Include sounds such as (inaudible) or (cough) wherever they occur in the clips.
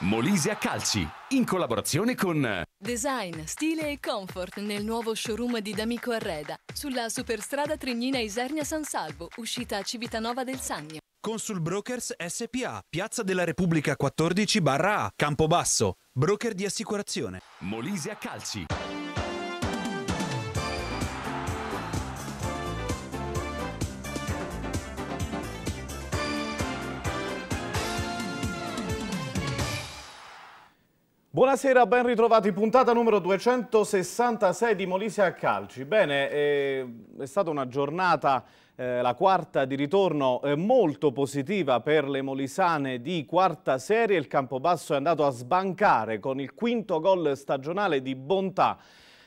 Molise Calci, in collaborazione con Design, stile e comfort nel nuovo showroom di D'Amico Arreda, sulla superstrada Trignina Isernia San Salvo, uscita a Civitanova del Sannio. Consul Brokers SPA, Piazza della Repubblica 14 barra A, Campobasso, broker di assicurazione. Molise Calci. Buonasera, ben ritrovati. Puntata numero 266 di Molise a Calci. Bene, eh, è stata una giornata, eh, la quarta di ritorno, eh, molto positiva per le molisane di quarta serie. Il Campobasso è andato a sbancare con il quinto gol stagionale di Bontà.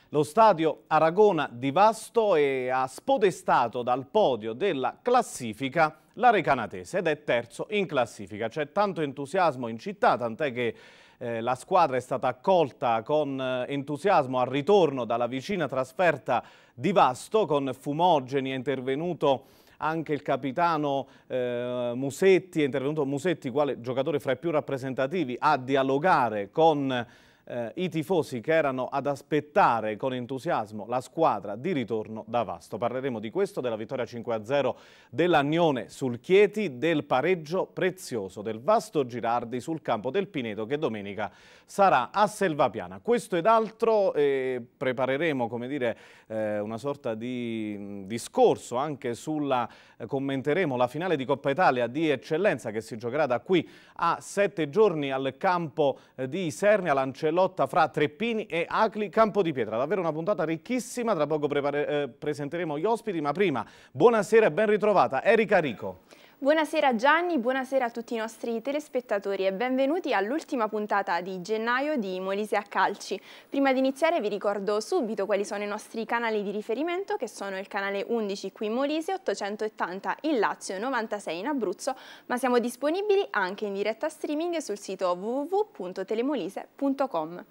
Lo stadio Aragona di Vasto e ha spodestato dal podio della classifica la Recanatese ed è terzo in classifica. C'è tanto entusiasmo in città, tant'è che eh, la squadra è stata accolta con eh, entusiasmo al ritorno dalla vicina trasferta di Vasto con fumogeni, è intervenuto anche il capitano eh, Musetti, è intervenuto Musetti, quale giocatore fra i più rappresentativi, a dialogare con eh, i tifosi che erano ad aspettare con entusiasmo la squadra di ritorno da Vasto. Parleremo di questo, della vittoria 5-0 dell'Agnone sul Chieti, del pareggio prezioso del Vasto Girardi sul campo del Pineto che domenica sarà a Selvapiana. Questo ed altro eh, prepareremo come dire, eh, una sorta di mm, discorso anche sulla, eh, commenteremo la finale di Coppa Italia di eccellenza che si giocherà da qui a sette giorni al campo eh, di Sernia, Lancellotta fra Treppini e Acli Campo di Pietra. Davvero una puntata ricchissima, tra poco eh, presenteremo gli ospiti, ma prima buonasera e ben ritrovata Erika Rico. Buonasera Gianni, buonasera a tutti i nostri telespettatori e benvenuti all'ultima puntata di gennaio di Molise a Calci. Prima di iniziare vi ricordo subito quali sono i nostri canali di riferimento che sono il canale 11 qui in Molise, 880 in Lazio e 96 in Abruzzo, ma siamo disponibili anche in diretta streaming sul sito www.telemolise.com.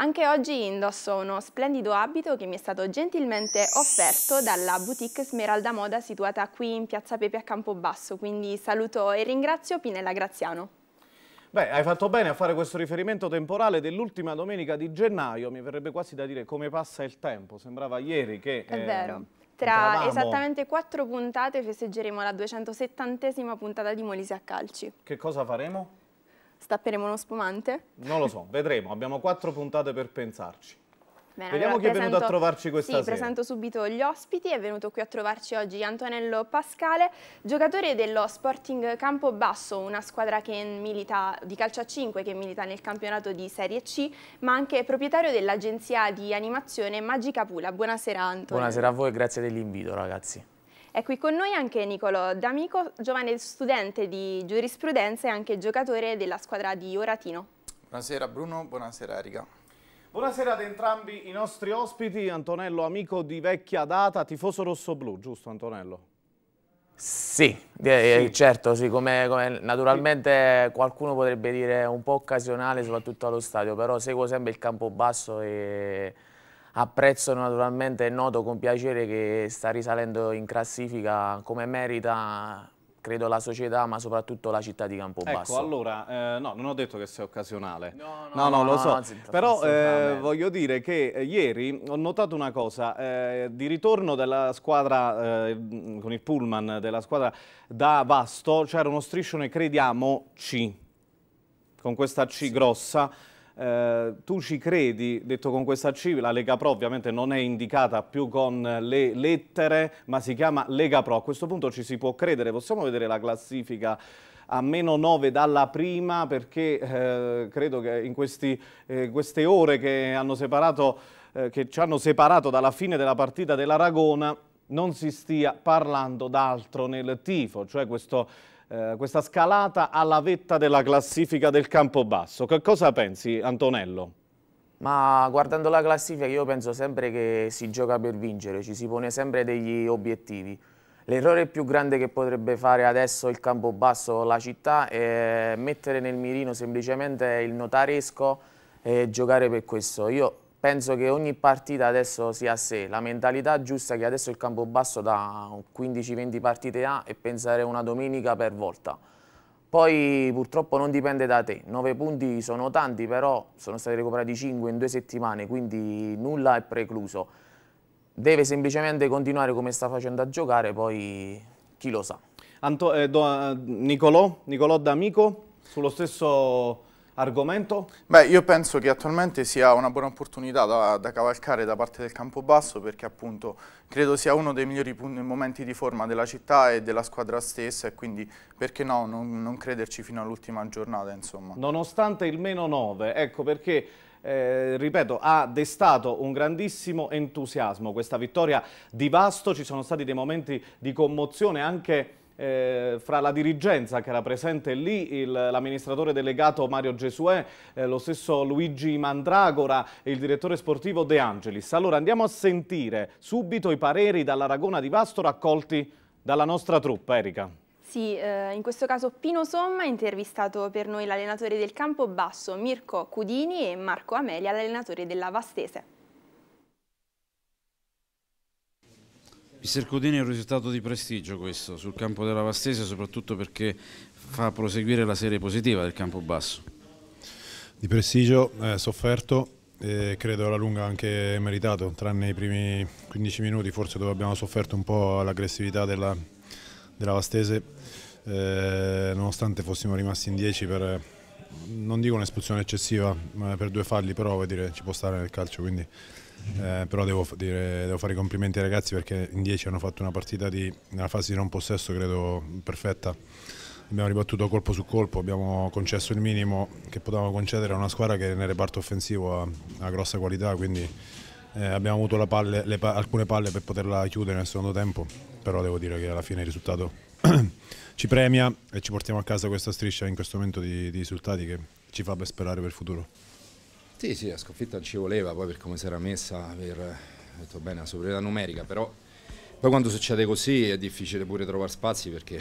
Anche oggi indosso uno splendido abito che mi è stato gentilmente offerto dalla boutique Smeralda Moda situata qui in Piazza Pepe a Campobasso, quindi saluto e ringrazio Pinella Graziano. Beh, hai fatto bene a fare questo riferimento temporale dell'ultima domenica di gennaio, mi verrebbe quasi da dire come passa il tempo, sembrava ieri che... È eh, vero. Tra esattamente quattro puntate festeggeremo la 270esima puntata di Molise a Calci. Che cosa faremo? Stapperemo uno spumante? Non lo so, vedremo. Abbiamo quattro puntate per pensarci. Bene, Vediamo allora, chi presento, è venuto a trovarci questa sì, sera. presento subito gli ospiti. È venuto qui a trovarci oggi Antonello Pascale, giocatore dello Sporting Campobasso, una squadra milita, di calcio a 5 che milita nel campionato di Serie C, ma anche proprietario dell'agenzia di animazione Magica Pula. Buonasera Antonello. Buonasera a voi e grazie dell'invito ragazzi. È qui con noi anche Nicolo D'Amico, giovane studente di giurisprudenza e anche giocatore della squadra di Oratino. Buonasera Bruno, buonasera Riga. Buonasera ad entrambi i nostri ospiti, Antonello Amico di vecchia data, tifoso rosso-blu, giusto Antonello? Sì, eh, eh, sì. certo, sì, come, come naturalmente sì. qualcuno potrebbe dire un po' occasionale soprattutto allo stadio, però seguo sempre il campo basso e apprezzo naturalmente e noto con piacere che sta risalendo in classifica come merita credo la società ma soprattutto la città di Campobasso. Ecco, allora, eh, no, non ho detto che sia occasionale. No, no, no, no lo so. No, zitto, Però eh, voglio dire che eh, ieri ho notato una cosa, eh, di ritorno della squadra, eh, con il pullman della squadra da Vasto, c'era uno striscione crediamo C, con questa C sì. grossa, eh, tu ci credi, detto con questa C, la Lega Pro ovviamente non è indicata più con le lettere, ma si chiama Lega Pro. A questo punto ci si può credere, possiamo vedere la classifica a meno 9 dalla prima perché eh, credo che in questi, eh, queste ore che, separato, eh, che, ci hanno separato dalla fine della partita dell'Aragona non si stia parlando d'altro nel tifo, cioè questo eh, questa scalata alla vetta della classifica del campo basso. Che cosa pensi Antonello? Ma guardando la classifica io penso sempre che si gioca per vincere, ci si pone sempre degli obiettivi. L'errore più grande che potrebbe fare adesso il campo basso la città, è mettere nel mirino semplicemente il notaresco e giocare per questo. Io penso che ogni partita adesso sia a sé, la mentalità giusta è che adesso il campo basso da 15-20 partite ha e pensare una domenica per volta. Poi purtroppo non dipende da te, 9 punti sono tanti però sono stati recuperati 5 in due settimane quindi nulla è precluso. Deve semplicemente continuare come sta facendo a giocare poi chi lo sa. Anto eh, do, eh, Nicolò, Nicolò D'Amico sullo stesso argomento? Beh, io penso che attualmente sia una buona opportunità da, da cavalcare da parte del campo basso perché appunto credo sia uno dei migliori momenti di forma della città e della squadra stessa e quindi perché no non, non crederci fino all'ultima giornata insomma. Nonostante il meno 9, ecco perché eh, ripeto, ha destato un grandissimo entusiasmo questa vittoria di Vasto, ci sono stati dei momenti di commozione anche eh, fra la dirigenza che era presente lì, l'amministratore delegato Mario Gesuè, eh, lo stesso Luigi Mandragora e il direttore sportivo De Angelis. Allora andiamo a sentire subito i pareri dall'Aragona di Vasto raccolti dalla nostra truppa, Erika. Sì, eh, in questo caso Pino Somma ha intervistato per noi l'allenatore del campo basso Mirko Cudini e Marco Amelia, l'allenatore della Vastese. Il Sercodini è un risultato di prestigio questo sul campo della Vastese soprattutto perché fa proseguire la serie positiva del campo basso. Di prestigio eh, sofferto e credo alla lunga anche meritato, tranne i primi 15 minuti forse dove abbiamo sofferto un po' l'aggressività della, della, Vastese, eh, nonostante fossimo rimasti in 10 per, non dico un'espulsione eccessiva, ma per due falli, però dire, ci può stare nel calcio, quindi eh, però devo, dire, devo, fare i complimenti ai ragazzi perché in 10 hanno fatto una partita di, nella fase di non possesso credo perfetta. Abbiamo ribattuto colpo su colpo, abbiamo concesso il minimo che potevamo concedere a una squadra che nel reparto offensivo ha, ha grossa qualità, quindi eh, abbiamo avuto palle, le, alcune palle per poterla chiudere nel secondo tempo, però devo dire che alla fine il risultato (clears throat) ci premia e ci portiamo a casa questa striscia in questo momento di, di risultati che ci fa ben sperare per il futuro. Sì, sì, la sconfitta ci voleva, poi per come si era messa, per eh, detto bene, la superiorità numerica, però poi quando succede così è difficile pure trovare spazi perché eh,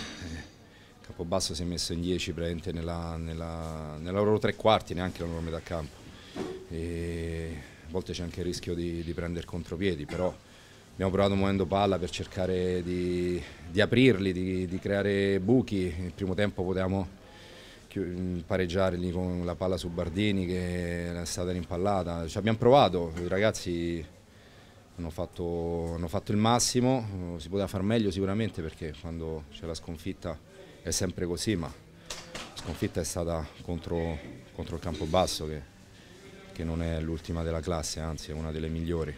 Campobasso si è messo in 10 praticamente nella, nella, nella, loro tre quarti, neanche la loro metà campo. E a volte c'è anche il rischio di, di prendere contropiedi, però abbiamo provato muovendo palla per cercare di, di aprirli, di, di creare buchi. Nel primo tempo potevamo Mm, pareggiare lì con la palla su Bardini che è stata rimpallata. Ci abbiamo provato, i ragazzi hanno fatto, hanno fatto il massimo, eh, si poteva far meglio sicuramente perché quando c'è la sconfitta è sempre così, ma la sconfitta è stata contro, contro il Campobasso che, che non è l'ultima della classe, anzi è una delle migliori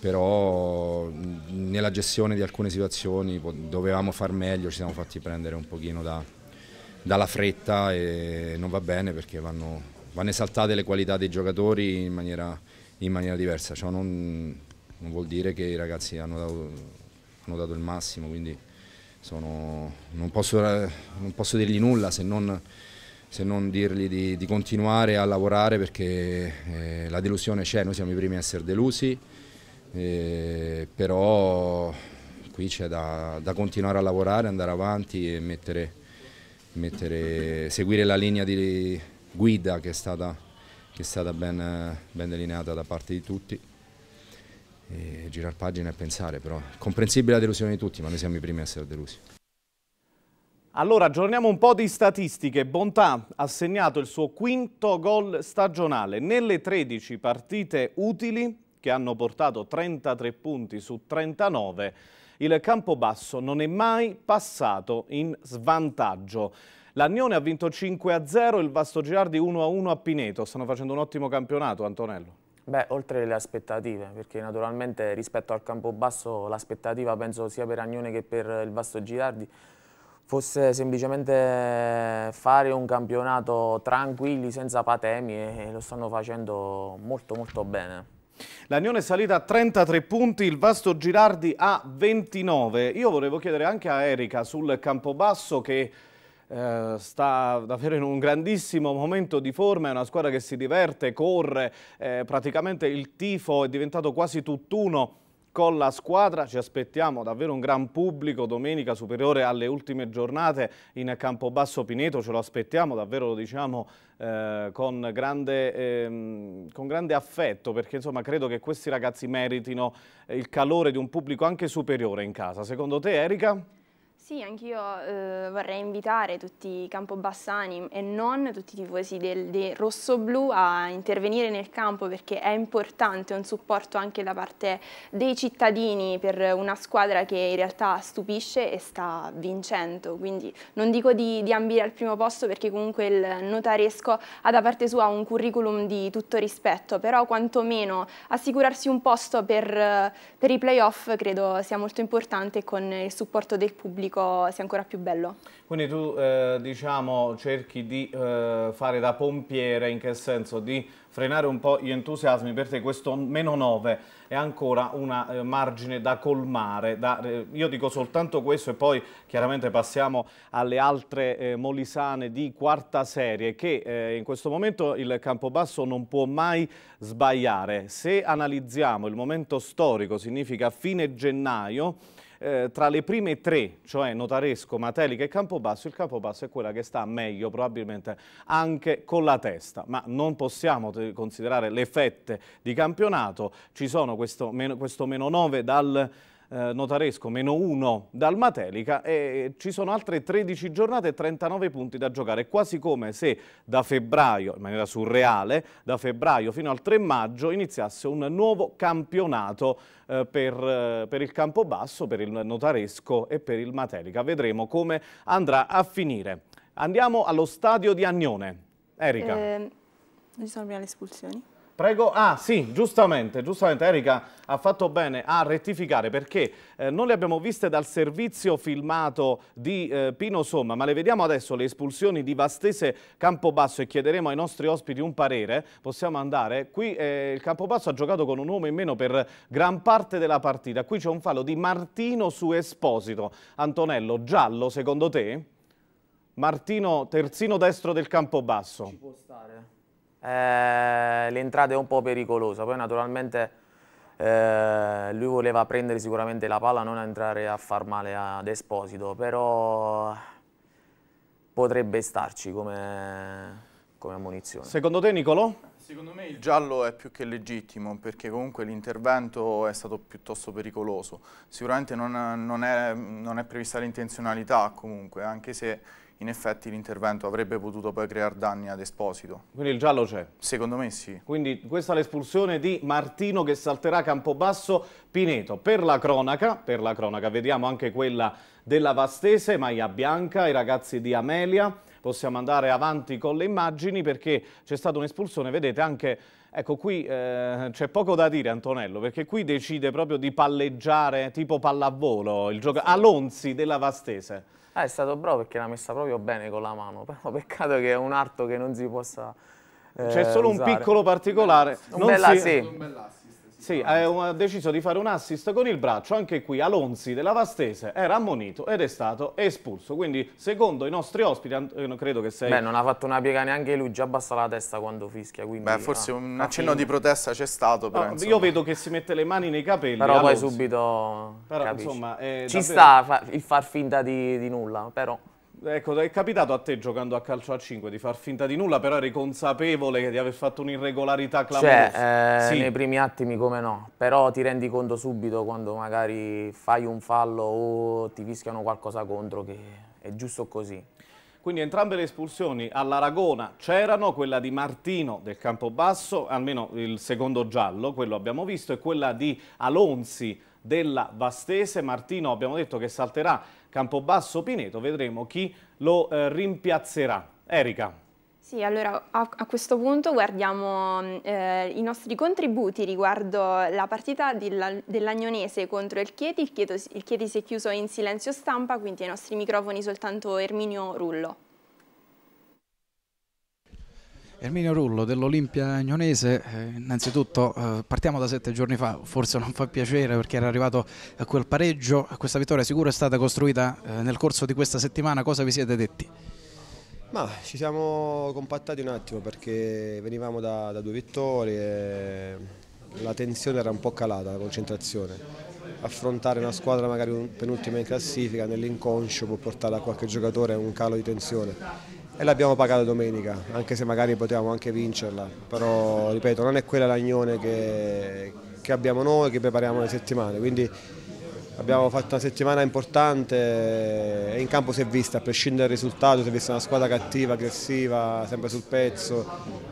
però mm, nella gestione di alcune situazioni dovevamo far meglio, ci siamo fatti prendere un pochino da, dalla fretta e non va bene perché vanno, vanno esaltate le qualità dei giocatori in maniera, in maniera diversa. Ciò non, non, vuol dire che i ragazzi hanno dato, hanno dato il massimo, quindi sono, non, posso, non, posso, dirgli nulla se non, se non dirgli di, di, continuare a lavorare perché eh, la delusione c'è, noi siamo i primi a essere delusi, eh, però qui c'è da, da continuare a lavorare, andare avanti e mettere mettere, seguire la linea di guida che è stata, che è stata ben, ben, delineata da parte di tutti. E girare pagina e pensare, però comprensibile la delusione di tutti, ma noi siamo i primi a essere delusi. Allora, aggiorniamo un po' di statistiche. Bontà ha segnato il suo quinto gol stagionale nelle 13 partite utili che hanno portato 33 punti su 39 il Campobasso non è mai passato in svantaggio. L'Agnone ha vinto 5-0, il Vasto Girardi 1-1 a Pineto. Stanno facendo un ottimo campionato, Antonello. Beh, oltre le aspettative, perché naturalmente rispetto al Campobasso l'aspettativa penso sia per Agnone che per il Vasto Girardi fosse semplicemente fare un campionato tranquilli, senza patemi e lo stanno facendo molto molto bene. L'Agnone è salita a 33 punti, il Vasto Girardi a 29. Io volevo chiedere anche a Erika sul Campobasso che eh, sta davvero in un grandissimo momento di forma, è una squadra che si diverte, corre, eh, praticamente il tifo è diventato quasi tutt'uno con la squadra. Ci aspettiamo davvero un gran pubblico domenica superiore alle ultime giornate in Campobasso Pineto, ce lo aspettiamo davvero, lo diciamo eh, con, grande, ehm, con, grande, affetto perché insomma credo che questi ragazzi meritino il calore di un pubblico anche superiore in casa. Secondo te Erika? Sì, anch'io eh, vorrei invitare tutti i campobassani e non tutti i tifosi del, del rosso-blu a intervenire nel campo perché è importante un supporto anche da parte dei cittadini per una squadra che in realtà stupisce e sta vincendo. Quindi non dico di, di ambire al primo posto perché comunque il notaresco ha da parte sua un curriculum di tutto rispetto, però quantomeno assicurarsi un posto per, per i playoff credo sia molto importante con il supporto del pubblico pubblico sia ancora più bello. Quindi tu eh, diciamo cerchi di eh, fare da pompiere, in che senso? Di frenare un po' gli entusiasmi per te, questo meno 9 è ancora un eh, margine da colmare. Da, eh, io dico soltanto questo e poi chiaramente passiamo alle altre eh, molisane di quarta serie che eh, in questo momento il Campobasso non può mai sbagliare. Se analizziamo il momento storico, significa fine gennaio, eh, tra le prime tre, cioè Notaresco, Matelica e Campobasso, il Campobasso è quella che sta meglio probabilmente anche con la testa, ma non possiamo considerare le fette di campionato, ci sono questo meno, questo meno 9 dal eh, Notaresco meno 1 dal Matelica e ci sono altre 13 giornate e 39 punti da giocare, quasi come se da febbraio, in maniera surreale, da febbraio fino al 3 maggio iniziasse un nuovo campionato eh, per, eh, per il Campobasso, per il Notaresco e per il Matelica. Vedremo come andrà a finire. Andiamo allo stadio di Agnone. Erika. Eh, ci sono prima le espulsioni. Prego, ah sì, giustamente, giustamente Erika ha fatto bene a rettificare perché eh, non le abbiamo viste dal servizio filmato di eh, Pino Somma, ma le vediamo adesso le espulsioni di Vastese Campobasso e chiederemo ai nostri ospiti un parere, possiamo andare. Qui eh, il Campobasso ha giocato con un uomo in meno per gran parte della partita, qui c'è un fallo di Martino su Esposito. Antonello, giallo secondo te? Martino, terzino destro del Campobasso. Ci può stare eh, l'entrata è un po' pericolosa, poi naturalmente eh, lui voleva prendere sicuramente la palla, non entrare a far male ad Esposito, però potrebbe starci come, come ammonizione. Secondo te Nicolò? Secondo me il giallo è più che legittimo perché comunque l'intervento è stato piuttosto pericoloso. Sicuramente non, non, è, non è prevista l'intenzionalità comunque, anche se in effetti l'intervento avrebbe potuto poi creare danni ad Esposito. Quindi il giallo c'è? Secondo me sì. Quindi questa è l'espulsione di Martino che salterà Campobasso Pineto. Per la cronaca, per la cronaca vediamo anche quella della Vastese, Maia Bianca, i ragazzi di Amelia. Possiamo andare avanti con le immagini perché c'è stata un'espulsione, vedete anche... Ecco, qui eh, c'è poco da dire Antonello, perché qui decide proprio di palleggiare tipo pallavolo il gioco Alonzi della Vastese. Ah, è stato bravo perché l'ha messa proprio bene con la mano, (laughs) però peccato che è un arto che non si possa eh, C'è solo usare. un piccolo particolare. Un bell'asse. Sì. Sì, eh, ha deciso di fare un assist con il braccio, anche qui Alonzi della Vastese era ammonito ed è stato espulso, quindi secondo i nostri ospiti, eh, credo che sei... Beh, non ha fatto una piega neanche lui, già abbassa la testa quando fischia, quindi... Beh, ah. forse ah, un accenno ah, di protesta c'è stato, però, no, Io vedo che si mette le mani nei capelli, Però Alonzi. poi subito... Però, insomma, Ci davvero... sta il far finta di, di nulla, però... Ecco, è capitato a te giocando a calcio a 5 di far finta di nulla, però eri consapevole di aver fatto un'irregolarità clamorosa. Cioè, eh, sì. nei primi attimi come no, però ti rendi conto subito quando magari fai un fallo o ti fischiano qualcosa contro che è giusto così. Quindi entrambe le espulsioni all'Aragona c'erano, quella di Martino del Campobasso, almeno il secondo giallo, quello abbiamo visto, e quella di Alonzi della Vastese. Martino abbiamo detto che salterà Campobasso Pineto, vedremo chi lo eh, rimpiazzerà. Erika. Sì, allora a, a, questo punto guardiamo mm, eh, i nostri contributi riguardo la partita dell'Agnonese contro il Chieti. il Chieti. Il Chieti si è chiuso in silenzio stampa, quindi ai nostri microfoni soltanto Erminio Rullo. Erminio Rullo dell'Olimpia Agnonese, eh, innanzitutto eh, partiamo da sette giorni fa, forse non fa piacere perché era arrivato a eh, quel pareggio, questa vittoria sicura è stata costruita nel corso di questa settimana, cosa vi siete detti? Ma ci siamo compattati un attimo perché venivamo da, da due vittorie, la tensione era un po' calata, la concentrazione, affrontare una squadra magari penultima in classifica nell'inconscio può portare a qualche giocatore a un calo di tensione e l'abbiamo pagata domenica, anche se magari potevamo anche vincerla, però ripeto non è quella l'agnone che, che abbiamo noi, che prepariamo le settimane, quindi abbiamo fatto una settimana importante e in campo si è vista, a prescindere dal risultato, si è vista una squadra cattiva, aggressiva, sempre sul pezzo,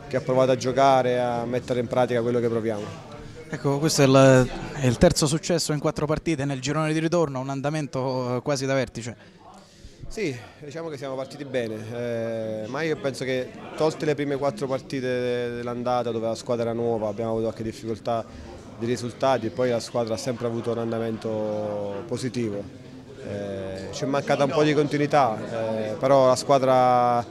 che ha provato a giocare, a mettere in pratica quello che proviamo. Ecco, questo è il, è il terzo successo in quattro partite nel girone di ritorno, un andamento eh, quasi da vertice. Sì, diciamo che siamo partiti bene, eh, ma io penso che tolte le prime quattro partite dell'andata dove la squadra era nuova, abbiamo avuto anche difficoltà di risultati e poi la squadra ha sempre avuto un andamento positivo. Eh, ci è mancata un po' di continuità, eh, però la squadra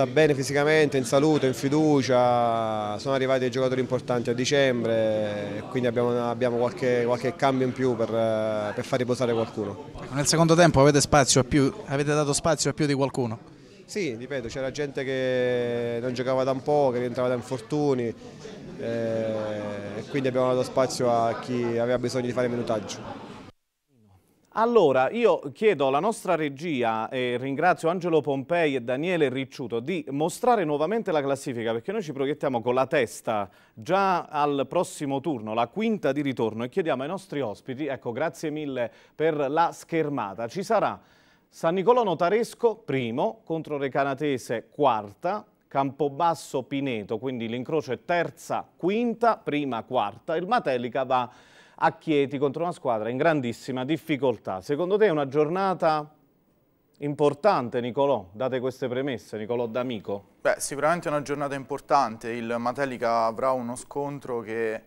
sta bene fisicamente, in salute, in fiducia, sono arrivati dei giocatori importanti a dicembre, quindi abbiamo, abbiamo qualche, qualche, cambio in più per, per, far riposare qualcuno. Nel secondo tempo avete, più, avete dato spazio a più di qualcuno? Sì, ripeto, c'era gente che non giocava da un po', che rientrava da infortuni, eh, quindi abbiamo dato spazio a chi aveva bisogno di fare minutaggio. Allora, io chiedo alla nostra regia, e ringrazio Angelo Pompei e Daniele Ricciuto, di mostrare nuovamente la classifica, perché noi ci proiettiamo con la testa già al prossimo turno, la quinta di ritorno, e chiediamo ai nostri ospiti, ecco, grazie mille per la schermata, ci sarà San Nicolò Notaresco, primo, contro Recanatese, quarta, Campobasso Pineto, quindi l'incrocio è terza, quinta, prima, quarta, il Matelica va a Chieti contro una squadra in grandissima difficoltà. Secondo te è una giornata importante Nicolò, date queste premesse, Nicolò D'Amico? Beh, sicuramente è una giornata importante, il Matelica avrà uno scontro che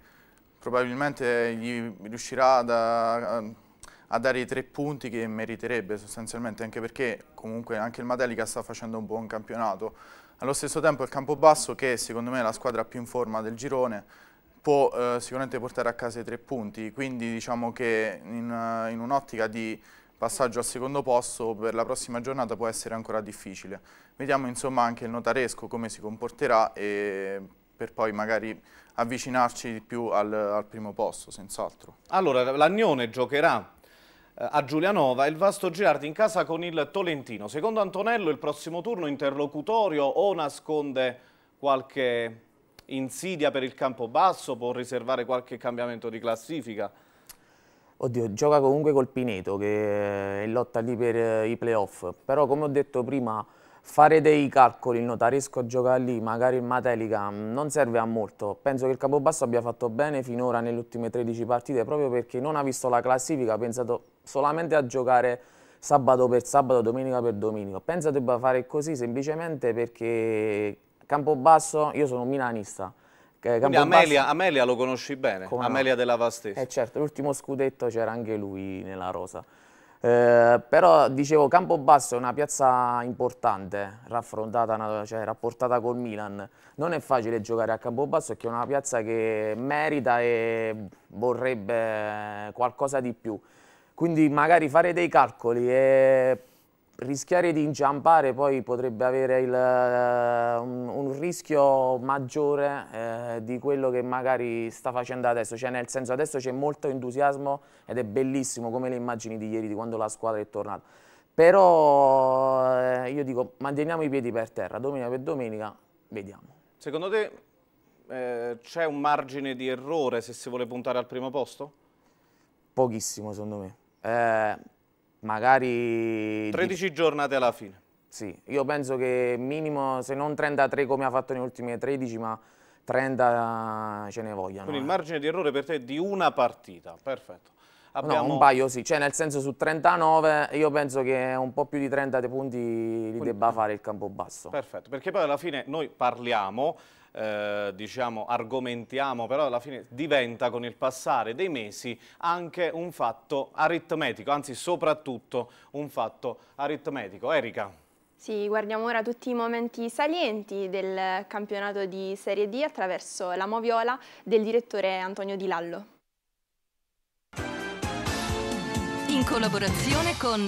probabilmente gli riuscirà a, a dare i tre punti che meriterebbe sostanzialmente, anche perché comunque anche il Matelica sta facendo un buon campionato. Allo stesso tempo il Campobasso, che secondo me è la squadra più in forma del girone, può eh, sicuramente portare a casa i tre punti, quindi diciamo che in, eh, in un'ottica di passaggio al secondo posto per la prossima giornata può essere ancora difficile. Vediamo insomma anche il notaresco come si comporterà e per poi magari avvicinarci di più al, al primo posto, senz'altro. Allora, l'Agnone giocherà eh, a Giulianova il Vasto Girardi in casa con il Tolentino. Secondo Antonello il prossimo turno interlocutorio o nasconde qualche insidia per il campo basso, può riservare qualche cambiamento di classifica? Oddio, gioca comunque col Pineto che è eh, in lotta lì per eh, i playoff, però come ho detto prima fare dei calcoli, il notaresco a giocare lì, magari il Matelica, mm, non serve a molto. Penso che il Capobasso abbia fatto bene finora nelle ultime 13 partite proprio perché non ha visto la classifica, ha pensato solamente a giocare sabato per sabato, domenica per domenica. Penso debba fare così semplicemente perché Campobasso, io sono milanista. Quindi Amelia, Amelia, lo conosci bene, Amelia no? della Vastesa. Eh certo, l'ultimo scudetto c'era anche lui nella rosa. Eh, però dicevo Campobasso è una piazza importante, raffrontata, cioè, rapportata col Milan. Non è facile giocare a Campobasso che è una piazza che merita e vorrebbe qualcosa di più. Quindi magari fare dei calcoli e rischiare di inciampare poi potrebbe avere il, eh, un, un, rischio maggiore eh, di quello che magari sta facendo adesso, cioè nel senso adesso c'è molto entusiasmo ed è bellissimo come le immagini di ieri di quando la squadra è tornata, però eh, io dico manteniamo i piedi per terra, domenica per domenica vediamo. Secondo te eh, c'è un margine di errore se si vuole puntare al primo posto? Pochissimo secondo me. Eh, magari... 13 di... giornate alla fine. Sì, io penso che minimo, se non 33 come ha fatto nelle ultime 13, ma 30 ce ne vogliono. Quindi il eh. margine di errore per te è di una partita, perfetto. Abbiamo... No, un paio sì, cioè nel senso su 39 io penso che un po' più di 30 punti li Quindi... debba fare il campo basso. Perfetto, perché poi alla fine noi parliamo eh, diciamo, argomentiamo, però alla fine diventa con il passare dei mesi anche un fatto aritmetico, anzi soprattutto un fatto aritmetico. Erika. Sì, guardiamo ora tutti i momenti salienti del campionato di Serie D attraverso la Moviola del direttore Antonio Di Lallo. In collaborazione con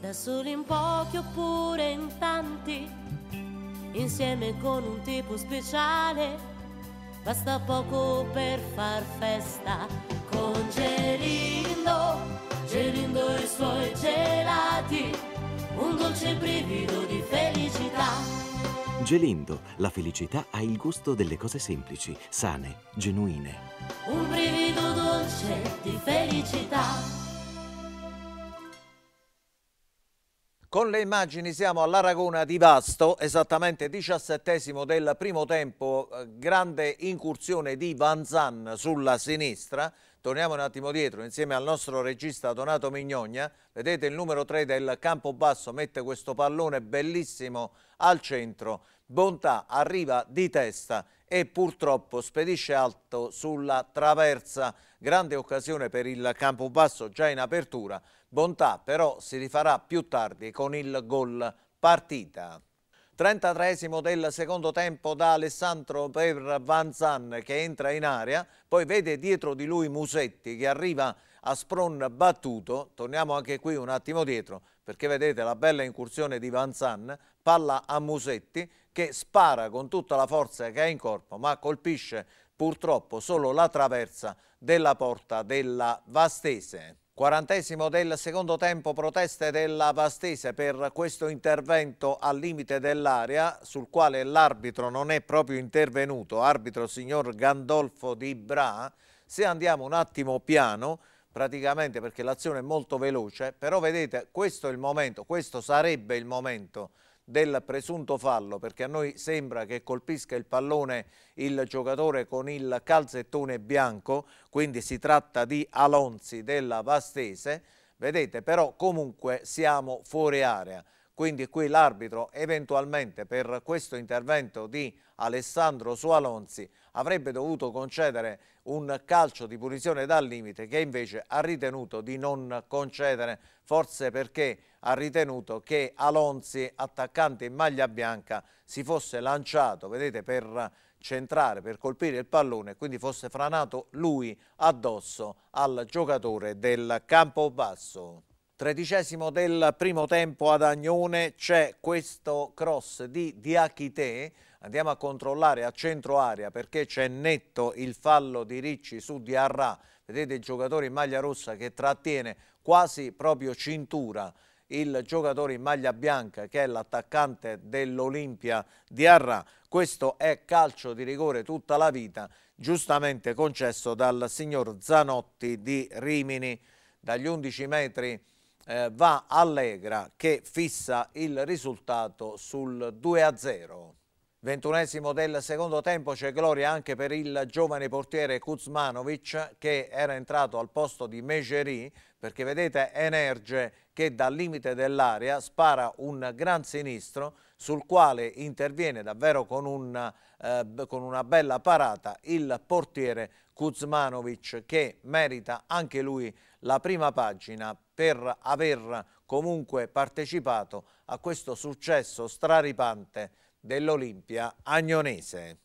da soli in pochi oppure in tanti, insieme con un tipo speciale, basta poco per far festa. Con Gelindo, Gelindo e i suoi gelati, un dolce brivido di felicità. Gelindo, la felicità ha il gusto delle cose semplici, sane, genuine. Un brivido dolce di felicità. Con le immagini siamo all'Aragona di Vasto, esattamente diciassettesimo del primo tempo, eh, grande incursione di Van Zan sulla sinistra. Torniamo un attimo dietro insieme al nostro regista Donato Mignogna. Vedete il numero 3 del campo basso mette questo pallone bellissimo al centro. Bontà arriva di testa e purtroppo spedisce alto sulla traversa. Grande occasione per il campo basso già in apertura Bontà però si rifarà più tardi con il gol partita. 33 del secondo tempo da Alessandro per Van Zan che entra in area, poi vede dietro di lui Musetti che arriva a spron battuto, torniamo anche qui un attimo dietro perché vedete la bella incursione di Van Zan, palla a Musetti che spara con tutta la forza che ha in corpo ma colpisce purtroppo solo la traversa della porta della Vastese. Quarantesimo del secondo tempo proteste della Vastese per questo intervento al limite dell'area sul quale l'arbitro non è proprio intervenuto, arbitro signor Gandolfo di Bra. Se andiamo un attimo piano, praticamente perché l'azione è molto veloce, però vedete questo è il momento, questo sarebbe il momento del presunto fallo, perché a noi sembra che colpisca il pallone il giocatore con il calzettone bianco, quindi si tratta di Alonzi della Vastese, vedete però comunque siamo fuori area, quindi qui l'arbitro eventualmente per questo intervento di Alessandro Sualonzi avrebbe dovuto concedere un calcio di punizione dal limite che invece ha ritenuto di non concedere forse perché ha ritenuto che Alonzi, attaccante in maglia bianca, si fosse lanciato vedete, per centrare, per colpire il pallone quindi fosse franato lui addosso al giocatore del campo basso. Tredicesimo del primo tempo ad Agnone c'è questo cross di Diachite, andiamo a controllare a centro aria perché c'è netto il fallo di Ricci su Diarra, vedete il giocatore in maglia rossa che trattiene quasi proprio cintura il giocatore in maglia bianca che è l'attaccante dell'Olimpia di Arra. Questo è calcio di rigore tutta la vita, giustamente concesso dal signor Zanotti di Rimini. Dagli 11 metri eh, va Allegra che fissa il risultato sul 2-0. Ventunesimo del secondo tempo c'è gloria anche per il giovane portiere Kuzmanovic che era entrato al posto di Megeri perché vedete Energe che dal limite dell'area spara un gran sinistro sul quale interviene davvero con una, eh, con una bella parata il portiere Kuzmanovic che merita anche lui la prima pagina per aver comunque partecipato a questo successo straripante dell'Olimpia Agnonese.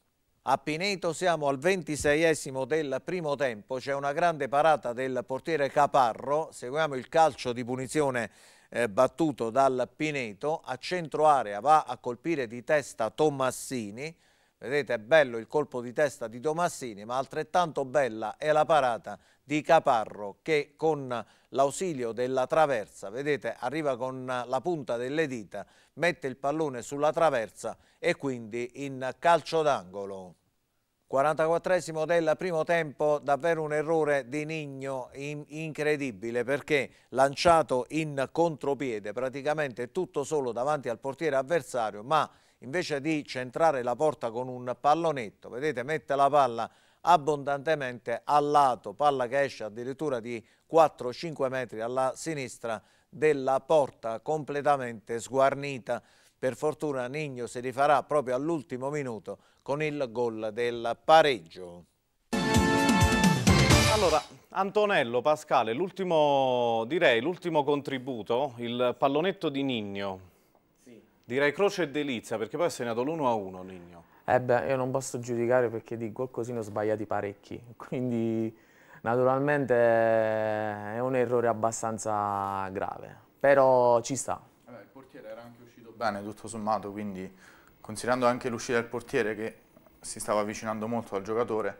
A Pineto siamo al 26 del primo tempo, c'è una grande parata del portiere Caparro, seguiamo il calcio di punizione eh, battuto dal Pineto, a centro area va a colpire di testa Tommassini, Vedete, è bello il colpo di testa di Tomassini, ma altrettanto bella è la parata di Caparro che con l'ausilio della traversa, vedete, arriva con la punta delle dita, mette il pallone sulla traversa e quindi in calcio d'angolo. 44 esimo del primo tempo, davvero un errore di Nigno in incredibile perché lanciato in contropiede, praticamente tutto solo davanti al portiere avversario, ma invece di centrare la porta con un pallonetto, vedete, mette la palla abbondantemente al lato, palla che esce addirittura di 4-5 metri alla sinistra della porta completamente sguarnita. Per fortuna Nigno si rifarà proprio all'ultimo minuto con il gol del pareggio. Allora, Antonello, Pascale, l'ultimo contributo, il pallonetto di Nigno, Direi croce e delizia, perché poi ha segnato l'1 a 1 Ligno. Eh beh, io non posso giudicare perché di gol così ne ho sbagliati parecchi, (laughs) quindi naturalmente è un errore abbastanza grave, però ci sta. Eh il portiere era anche uscito bene tutto sommato, quindi considerando anche l'uscita del portiere che si stava avvicinando molto al giocatore,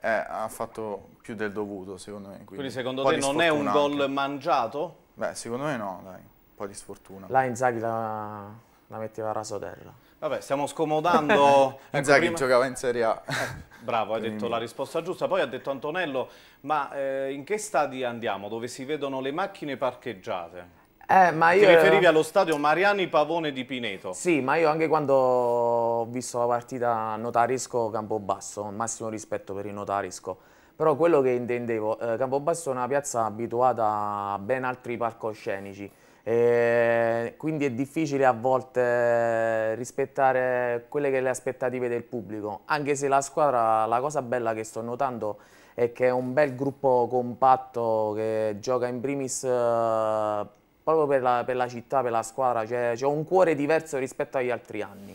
eh, ha fatto più del dovuto secondo me. Quindi, quindi secondo te non è un gol anche. mangiato? Beh, secondo me no, dai, un po' di sfortuna. Là Inzaghi la la metteva a raso terra. Vabbè, stiamo scomodando... (laughs) Ecco, Inzaghi ecco, prima... giocava in Serie A. Eh, bravo, hai detto la risposta giusta. Poi ha detto Antonello, ma eh, in che stadi andiamo? Dove si vedono le macchine parcheggiate? Eh, ma io... Ti riferivi allo stadio Mariani Pavone di Pineto. Sì, ma io anche quando ho visto la partita Notarisco Campobasso, massimo rispetto per il Notarisco, però quello che intendevo, eh, Campobasso è una piazza abituata a ben altri palcoscenici, eh, quindi è difficile a volte rispettare quelle che le aspettative del pubblico, anche se la squadra, la cosa bella che sto notando è che è un bel gruppo compatto che gioca in primis eh, proprio per la, per la, città, per la squadra, cioè c'è cioè, cioè un cuore diverso rispetto agli altri anni.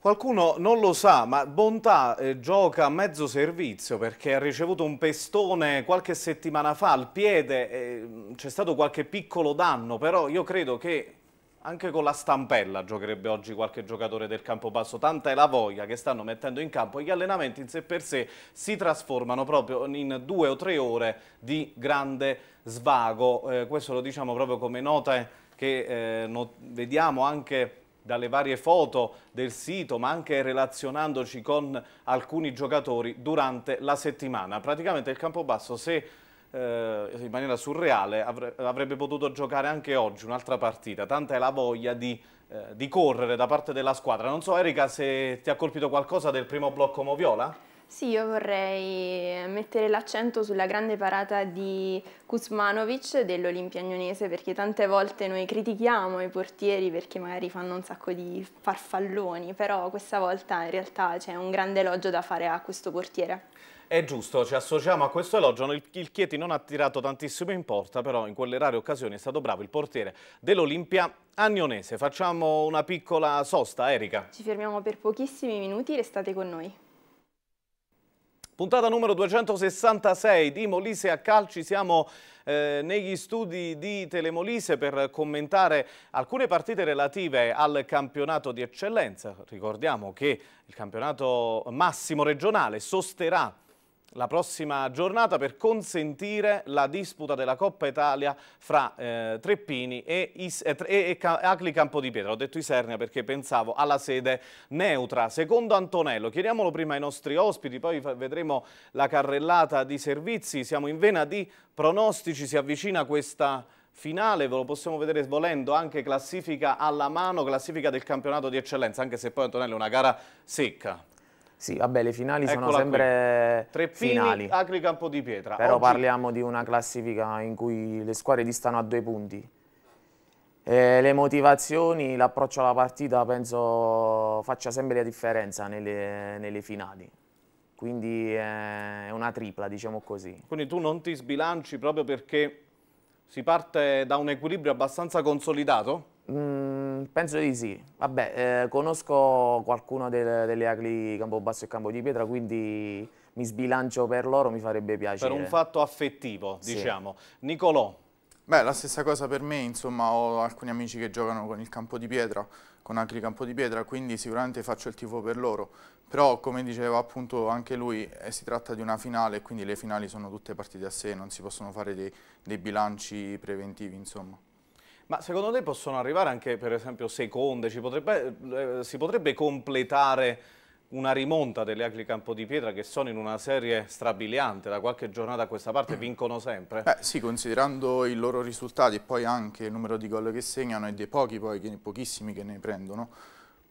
Qualcuno non lo sa, ma Bontà eh, gioca a mezzo servizio perché ha ricevuto un pestone qualche settimana fa al piede, eh, c'è stato qualche piccolo danno, però io credo che anche con la stampella giocherebbe oggi qualche giocatore del campo basso, tanta è la voglia che stanno mettendo in campo, gli allenamenti in sé per sé si trasformano proprio in due o tre ore di grande svago, eh, questo lo diciamo proprio come note che eh, vediamo anche dalle varie foto del sito ma anche relazionandoci con alcuni giocatori durante la settimana. Praticamente il Campobasso se eh, in maniera surreale avrebbe potuto giocare anche oggi un'altra partita, tanta è la voglia di, eh, di correre da parte della squadra. Non so Erika se ti ha colpito qualcosa del primo blocco Moviola? Sì, io vorrei mettere l'accento sulla grande parata di Kuzmanovic dell'Olimpia Agnonese perché tante volte noi critichiamo i portieri perché magari fanno un sacco di farfalloni, però questa volta in realtà c'è un grande elogio da fare a questo portiere. È giusto, ci associamo a questo elogio. Il Chieti non ha tirato tantissimo in porta, però in quelle rare occasioni è stato bravo il portiere dell'Olimpia Agnonese. Facciamo una piccola sosta, Erika. Ci fermiamo per pochissimi minuti, restate con noi. Puntata numero 266 di Molise a Calci, siamo eh, negli studi di Telemolise per commentare alcune partite relative al campionato di eccellenza. Ricordiamo che il campionato massimo regionale sosterrà la prossima giornata per consentire la disputa della Coppa Italia fra eh, Treppini e, Is, eh, e, e Acli Campo di Pietra. Ho detto Isernia perché pensavo alla sede neutra. Secondo Antonello, chiediamolo prima ai nostri ospiti, poi vedremo la carrellata di servizi. Siamo in vena di pronostici, si avvicina questa finale, ve lo possiamo vedere volendo anche classifica alla mano, classifica del campionato di eccellenza, anche se poi Antonello è una gara secca. Sì, vabbè, le finali Eccola sono sempre qui. Tre finali. Acri Campo di Pietra. Però Oggi... parliamo di una classifica in cui le squadre distano a due punti. E le motivazioni, l'approccio alla partita penso faccia sempre la differenza nelle, nelle finali quindi è una tripla, diciamo così. Quindi tu non ti sbilanci proprio perché si parte da un equilibrio abbastanza consolidato? Mm, Mm, penso di sì. Vabbè, eh, conosco qualcuno del, delle Acli Campobasso e Campo di Pietra, quindi mi sbilancio per loro, mi farebbe piacere. Per un fatto affettivo, sì. diciamo. Nicolò. Beh, la stessa cosa per me, insomma, ho alcuni amici che giocano con il campo di pietra, con Agli Campo di Pietra, quindi sicuramente faccio il tifo per loro. Però, come diceva appunto anche lui, eh, si tratta di una finale, quindi le finali sono tutte partite a sé, non si possono fare dei, dei bilanci preventivi, insomma. Ma secondo te possono arrivare anche, per esempio, seconde? Potrebbe, eh, si potrebbe completare una rimonta delle Acli Campo di Pietra che sono in una serie strabiliante da qualche giornata a questa parte mm. vincono sempre Beh, sì considerando i loro risultati e poi anche il numero di gol che segnano e dei pochi poi pochissimi che ne prendono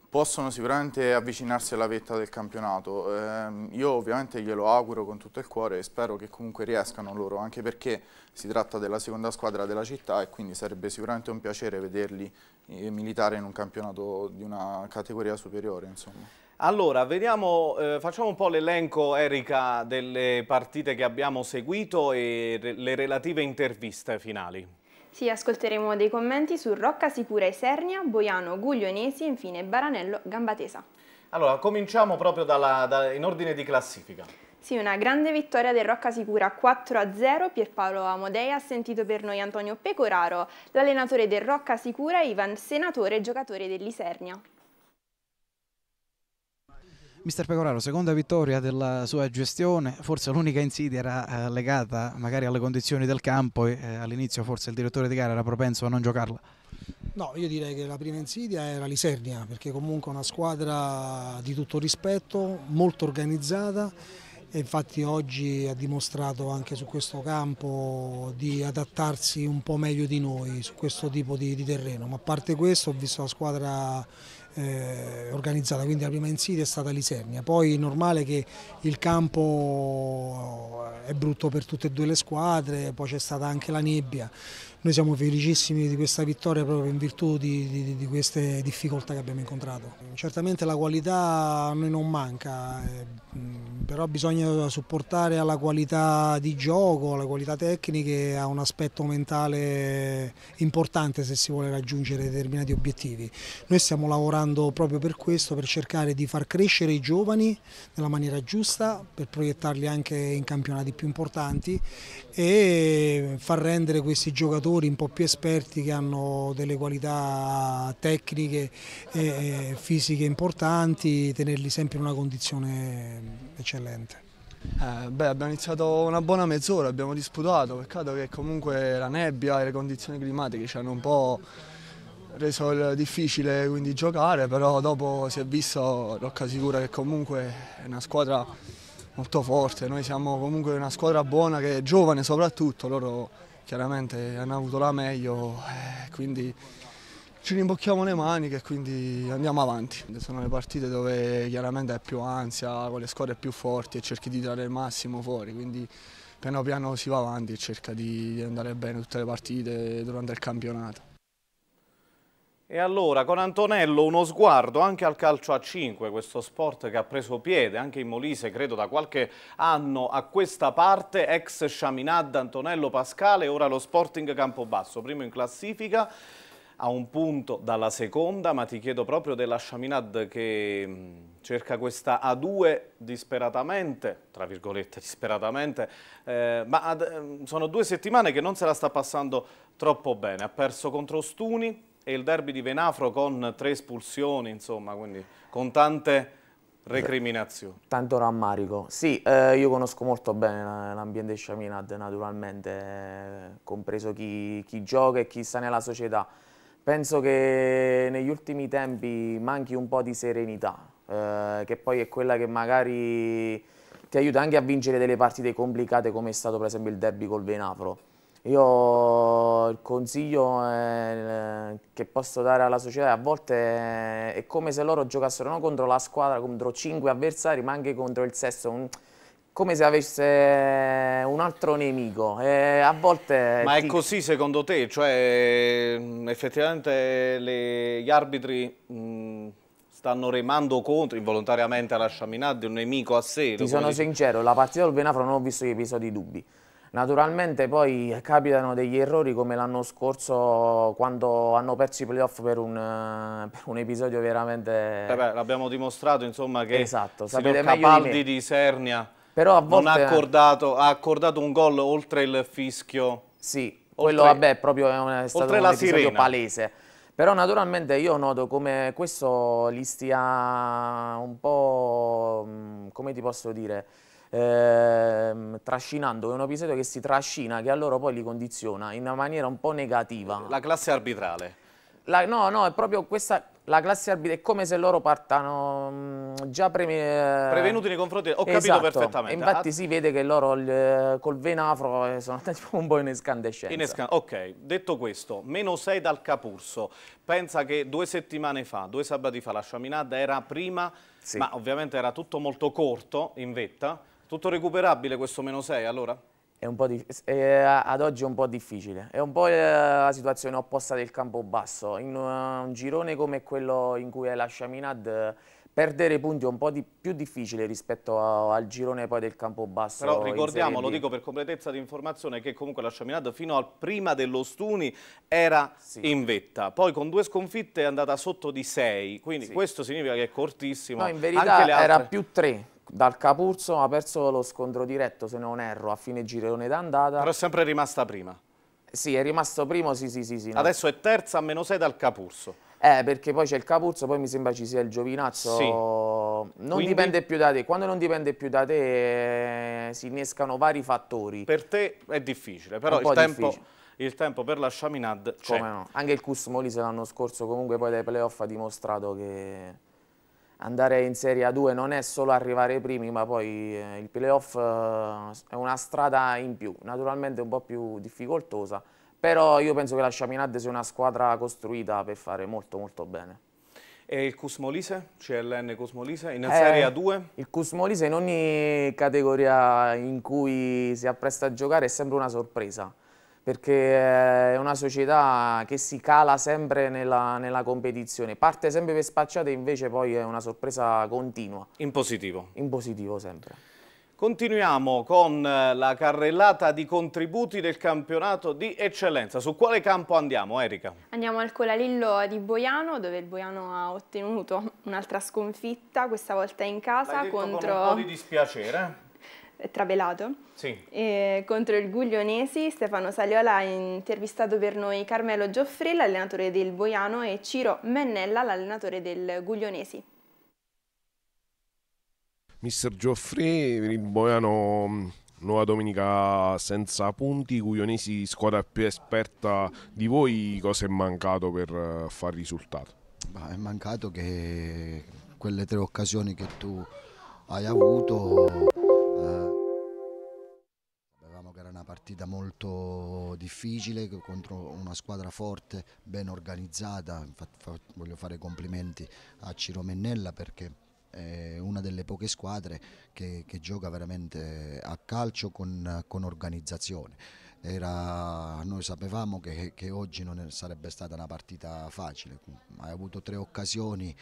possono sicuramente avvicinarsi alla vetta del campionato. Eh, io ovviamente glielo auguro con tutto il cuore e spero che comunque riescano loro, anche perché si tratta della seconda squadra della città e quindi sarebbe sicuramente un piacere vederli eh, militare in un campionato di una categoria superiore. Insomma. Allora, vediamo, eh, facciamo un po' l'elenco, Erika, delle partite che abbiamo seguito e re le relative interviste finali. Sì, ascolteremo dei commenti su Rocca Sicura Isernia, Boiano Guglionesi e infine Baranello Gambatesa. Allora, cominciamo proprio dalla, da, in ordine di classifica. Sì, una grande vittoria del Rocca Sicura 4-0, Pierpaolo Amodei ha sentito per noi Antonio Pecoraro, l'allenatore del Rocca Sicura e Ivan Senatore, giocatore dell'Isernia. Mister Pecoraro, seconda vittoria della sua gestione, forse l'unica insidia era eh, legata magari alle condizioni del campo e eh, all'inizio forse il direttore di gara era propenso a non giocarla. No, io direi che la prima insidia era l'Isernia, perché comunque è una squadra di tutto rispetto, molto organizzata e infatti oggi ha dimostrato anche su questo campo di adattarsi un po' meglio di noi su questo tipo di, di terreno, ma a parte questo ho visto la squadra eh, organizzata, quindi la prima inside è stata Lisernia, poi è normale che il campo eh, è brutto per tutte e due le squadre, poi c'è stata anche la nebbia. Noi siamo felicissimi di questa vittoria proprio in virtù di, di, di queste difficoltà che abbiamo incontrato. Certamente la qualità a noi non manca, eh, mm, però bisogna supportare alla qualità di gioco, alla qualità tecnica e a un aspetto mentale importante se si vuole raggiungere determinati obiettivi. Noi stiamo lavorando proprio per questo, per cercare di far crescere i giovani nella maniera giusta, per proiettarli anche in campionati più importanti e far rendere questi giocatori giocatori un po' più esperti che hanno delle qualità tecniche e fisiche importanti, tenerli sempre in una condizione eccellente. Eh, beh, abbiamo iniziato una buona mezz'ora, abbiamo disputato, peccato che comunque la nebbia e le condizioni climatiche ci hanno un po' reso difficile quindi giocare, però dopo si è visto l'occa sicura che comunque è una squadra molto forte, noi siamo comunque una squadra buona che è giovane soprattutto, loro chiaramente hanno avuto la meglio, eh, quindi ci rimbocchiamo le maniche e quindi andiamo avanti. Sono le partite dove chiaramente hai più ansia, con le squadre più forti e cerchi di dare il massimo fuori, quindi piano piano si va avanti e cerca di andare bene tutte le partite durante il campionato. E allora con Antonello uno sguardo anche al calcio a 5, questo sport che ha preso piede anche in Molise credo da qualche anno a questa parte, ex Sciaminad Antonello Pascale, ora lo Sporting Campobasso, primo in classifica a un punto dalla seconda, ma ti chiedo proprio della Sciaminad che mm, cerca questa A2 disperatamente, tra virgolette (laughs) disperatamente, eh, ma ad, mm, sono due settimane che non se la sta passando troppo bene, ha perso contro Stuni, e il derby di Venafro con tre espulsioni, insomma, quindi con tante recriminazioni. Tanto rammarico. Sì, eh, io conosco molto bene l'ambiente Sciaminad, naturalmente, eh, compreso chi, chi gioca e chi sta nella società. Penso che negli ultimi tempi manchi un po' di serenità, eh, che poi è quella che magari ti aiuta anche a vincere delle partite complicate come è stato per esempio il derby col Venafro. Io il consiglio è, eh, che posso dare alla società a volte è come se loro giocassero non contro la squadra, contro cinque avversari, ma anche contro il sesto. Un, come se avesse un altro nemico. E a volte Ma ti... è così secondo te? Cioè, mm, effettivamente le, gli arbitri mh, mm, stanno remando contro involontariamente alla sciaminata di un nemico a sé? Ti sono dici? sincero, la partita del Venafro non ho visto gli episodi dubbi. Naturalmente poi capitano degli errori come l'anno scorso quando hanno perso i playoff per un, eh, per un episodio veramente... Eh l'abbiamo dimostrato insomma che esatto, il signor Capaldi di, di, Sernia Però volte... non ha accordato, ha accordato un gol oltre il fischio. Sì, quello oltre, vabbè proprio è, un, è stato un episodio sirena. palese. Però naturalmente io noto come questo li stia un po', mm, come ti posso dire, ehm, trascinando, è un episodio che si trascina, che a loro poi li condiziona in una maniera un po' negativa. La classe arbitrale. La, no, no, è proprio questa, la classe arbitrale, è come se loro partano mh, mm, già pre prevenuti nei confronti, ho esatto. capito perfettamente. E infatti ah. si vede che loro eh, col venafro eh, sono andati (laughs) un po' in escandescenza. In esca ok, detto questo, meno 6 dal Capurso, pensa che due settimane fa, due sabati fa, la Sciaminada era prima, sì. ma ovviamente era tutto molto corto in vetta, tutto recuperabile questo meno 6 allora? È ad oggi è un po' difficile, è un po' eh, la situazione opposta del campo basso, in eh, un girone come quello in cui è la Shaminad perdere punti è un po' di più difficile rispetto a, al girone poi del campo basso. Però ricordiamo, lo dico per completezza di informazione, che comunque la Sciaminad fino al prima dello Stuni era sì. in vetta, poi con due sconfitte è andata sotto di 6, quindi sì. questo significa che è cortissimo. No, in verità era più 3, dal Capurso ha perso lo scontro diretto, se non erro, a fine girone d'andata. Però è sempre rimasta prima. Sì, è rimasto primo, sì, sì, sì. sì no. Adesso è terza a meno 6 dal Capurso. Eh, perché poi c'è il Capurso, poi mi sembra ci sia il Giovinazzo. Sì. Non Quindi... dipende più da te. Quando non dipende più da te eh, si innescano vari fattori. Per te è difficile, però il, tempo, difficile. il tempo... per la Chaminade c'è. No. Anche il Cusmoli se l'anno scorso comunque poi dai playoff ha dimostrato che andare in Serie A2 non è solo arrivare ai primi, ma poi eh, il playoff eh, è una strada in più, naturalmente un po' più difficoltosa, però io penso che la Chaminade sia una squadra costruita per fare molto molto bene. E il Cusmolise, CLN Cusmolise, in eh, Serie A2? Il Cusmolise in ogni categoria in cui si appresta a giocare è sempre una sorpresa perché eh, è una società che si cala sempre nella, nella competizione, parte sempre per spacciate invece poi è una sorpresa continua. In positivo. In positivo sempre. Continuiamo con eh, la carrellata di contributi del campionato di eccellenza. Su quale campo andiamo, Erika? Andiamo al Colalillo di Boiano, dove il Boiano ha ottenuto un'altra sconfitta, questa volta in casa contro... con un po' di dispiacere. Eh? travelato sì. e contro il Guglionesi. Stefano Saliola ha intervistato per noi Carmelo Gioffre, l'allenatore del Boiano, e Ciro Mennella, l'allenatore del Guglionesi. Mister Gioffre, il Boiano mm, nuova domenica senza punti, Guglionesi squadra più esperta di voi, cosa è mancato per eh, far risultato? Bah, è mancato che quelle tre occasioni che tu hai avuto partita molto difficile contro una squadra forte, ben organizzata, infatti voglio fare complimenti a Ciro Mennella perché è una delle poche squadre che, che gioca veramente a calcio con, con organizzazione. Era, noi sapevamo che, che, oggi non sarebbe stata una partita facile, hai avuto tre occasioni,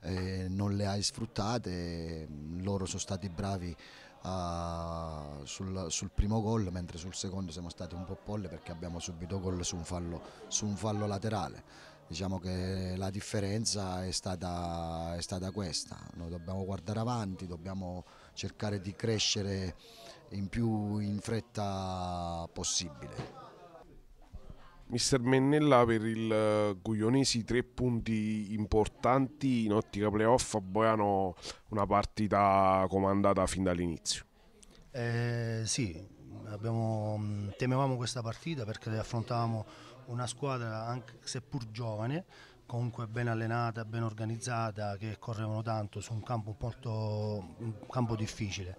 eh, non le hai sfruttate, mm, loro sono stati bravi uh, sul, sul, primo gol, mentre sul secondo siamo stati un po' polle perché abbiamo subito gol su un fallo, su un fallo laterale. Diciamo che la differenza è stata, è stata questa, noi dobbiamo guardare avanti, dobbiamo cercare di crescere in più in fretta possibile. Mister Mennella per il eh, Guglionesi tre punti importanti in ottica playoff a Boiano una partita comandata fin dall'inizio eh, sì abbiamo, temevamo questa partita perché affrontavamo una squadra anche seppur giovane comunque ben allenata, ben organizzata che correvano tanto su un campo, un, porto, un campo difficile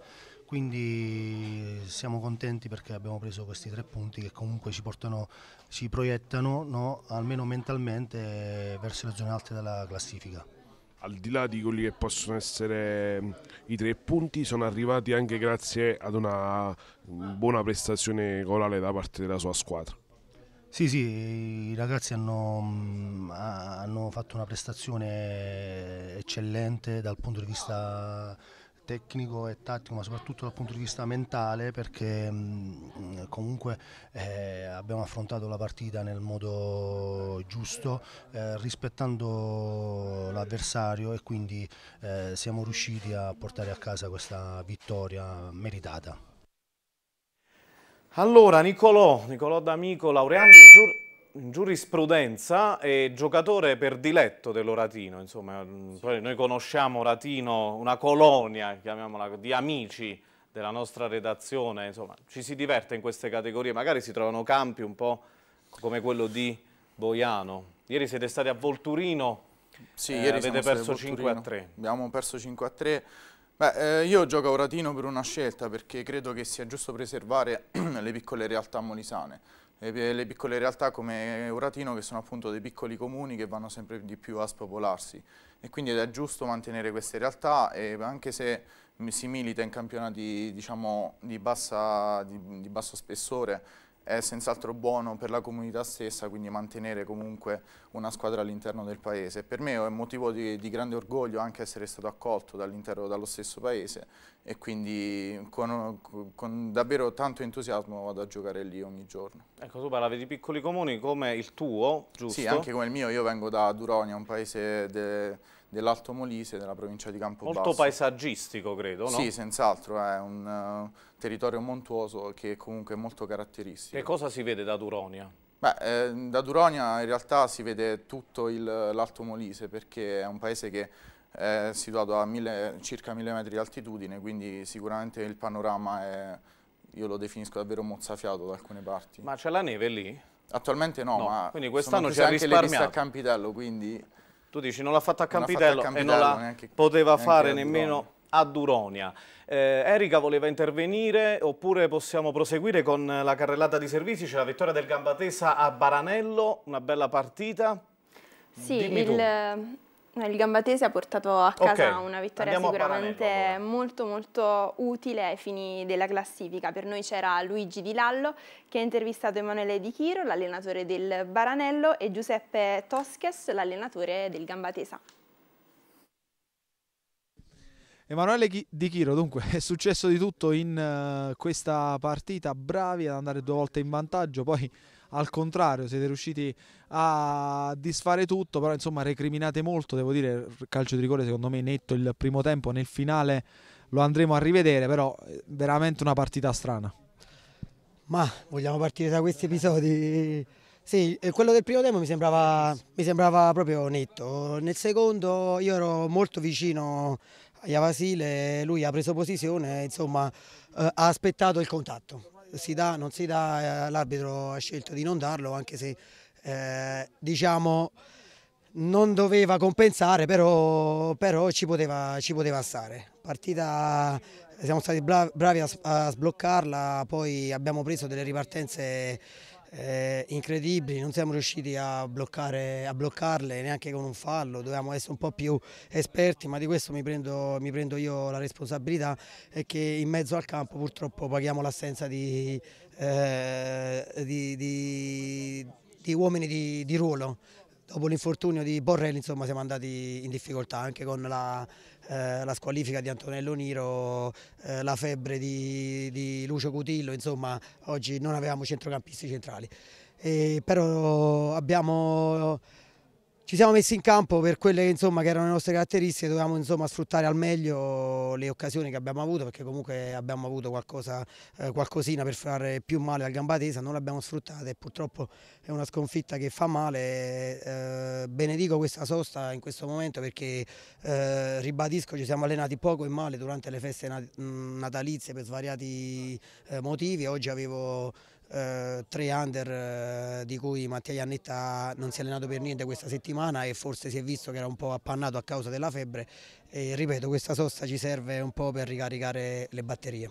quindi siamo contenti perché abbiamo preso questi tre punti che comunque ci portano, ci proiettano no, almeno mentalmente verso le zone alte della classifica. Al di là di quelli che possono essere i tre punti, sono arrivati anche grazie ad una buona prestazione corale da parte della sua squadra. Sì, sì, i ragazzi hanno, hanno fatto una prestazione eccellente dal punto di vista tecnico e tattico, ma soprattutto dal punto di vista mentale, perché mm, comunque eh, abbiamo affrontato la partita nel modo giusto, eh, rispettando l'avversario e quindi eh, siamo riusciti a portare a casa questa vittoria meritata. Allora, Nicolò, Nicolò D'Amico, laureando in giornalismo giurisprudenza e giocatore per diletto dell'Oratino, insomma, noi conosciamo Oratino, una colonia, chiamiamola, di amici della nostra redazione, insomma, ci si diverte in queste categorie, magari si trovano campi un po' come quello di Boiano. Ieri siete stati a Volturino, sì, eh, ieri avete perso 5 a 3. Abbiamo perso 5 a 3. Beh, eh, io gioco a Oratino per una scelta perché credo che sia giusto preservare (clears throat) le piccole realtà molisane le piccole realtà come Uratino che sono appunto dei piccoli comuni che vanno sempre di più a spopolarsi e quindi è giusto mantenere queste realtà e anche se si milita in campionati diciamo, di, bassa, di, di basso spessore è senz'altro buono per la comunità stessa, quindi mantenere comunque una squadra all'interno del paese. Per me è motivo di, di grande orgoglio anche essere stato accolto dall'interno dallo stesso paese e quindi con, con, davvero tanto entusiasmo vado a giocare lì ogni giorno. Ecco, tu parlavi di piccoli comuni come il tuo, giusto? Sì, anche come il mio, io vengo da Duronia, un paese... De, dell'Alto Molise, della provincia di Campobasso. Molto paesaggistico, credo, no? Sì, senz'altro, è un uh, territorio montuoso che comunque è molto caratteristico. Che cosa si vede da Duronia? Beh, eh, da Duronia in realtà si vede tutto l'Alto Molise perché è un paese che è situato a mille, circa 1000 metri di altitudine, quindi sicuramente il panorama è, io lo definisco davvero mozzafiato da alcune parti. Ma c'è la neve lì? Attualmente no, no ma quindi quest'anno c'è anche le piste a Campitello, quindi... Tu dici non l'ha fatto a Campitello, e non la neanche, poteva neanche fare nemmeno a Duronia. Eh, Erika voleva intervenire oppure possiamo proseguire con la carrellata di servizi, c'è la vittoria del Gambatesa a Baranello, una bella partita. Sì, Dimmi il... Tu. Il Gambatese ha portato a casa okay. una vittoria sicuramente Paranello, molto molto utile ai fini della classifica. Per noi c'era Luigi Di Lallo che ha intervistato Emanuele Di Chiro, l'allenatore del Baranello, e Giuseppe Tosches, l'allenatore del Gambatesa. Emanuele Di Chiro, dunque, è successo di tutto in uh, questa partita, bravi ad andare due volte in vantaggio, poi al contrario siete riusciti a disfare tutto, però insomma recriminate molto, devo dire, calcio di rigore secondo me netto il primo tempo, nel finale lo andremo a rivedere, però eh, veramente una partita strana. Ma vogliamo partire da questi episodi? Sì, quello del primo tempo mi sembrava, mi sembrava proprio netto. Nel secondo io ero molto vicino a Vasile, lui ha preso posizione, insomma eh, ha aspettato il contatto si dà, non si dà, eh, l'arbitro ha scelto di non darlo anche se eh, diciamo non doveva compensare però, però ci, poteva, ci, poteva, stare. Partita siamo stati bravi a, a sbloccarla, poi abbiamo preso delle ripartenze eh, incredibili, non siamo riusciti a, bloccare, a, bloccarle neanche con un fallo, dovevamo essere un po' più esperti, ma di questo mi prendo, mi prendo io la responsabilità è che in mezzo al campo purtroppo paghiamo l'assenza di, eh, di, di, di, uomini di, ruolo. Dopo l'infortunio di Borrelli insomma, siamo andati in difficoltà anche con la eh, la squalifica di Antonello Niro, eh, la febbre di, di, Lucio Cutillo, insomma oggi non avevamo centrocampisti centrali. E, però abbiamo ci siamo messi in campo per quelle insomma, che erano le nostre caratteristiche, dovevamo insomma, sfruttare al meglio le occasioni che abbiamo avuto perché comunque abbiamo avuto qualcosa, eh, qualcosina per fare più male al Gambatesa, non l'abbiamo sfruttata e purtroppo è una sconfitta che fa male, eh, benedico questa sosta in questo momento perché eh, ribadisco ci siamo allenati poco e male durante le feste natalizie per svariati eh, motivi, oggi avevo eh, tre under eh, di cui Mattia Iannetta non si è allenato per niente questa settimana e forse si è visto che era un po' appannato a causa della febbre e ripeto questa sosta ci serve un po' per ricaricare le batterie.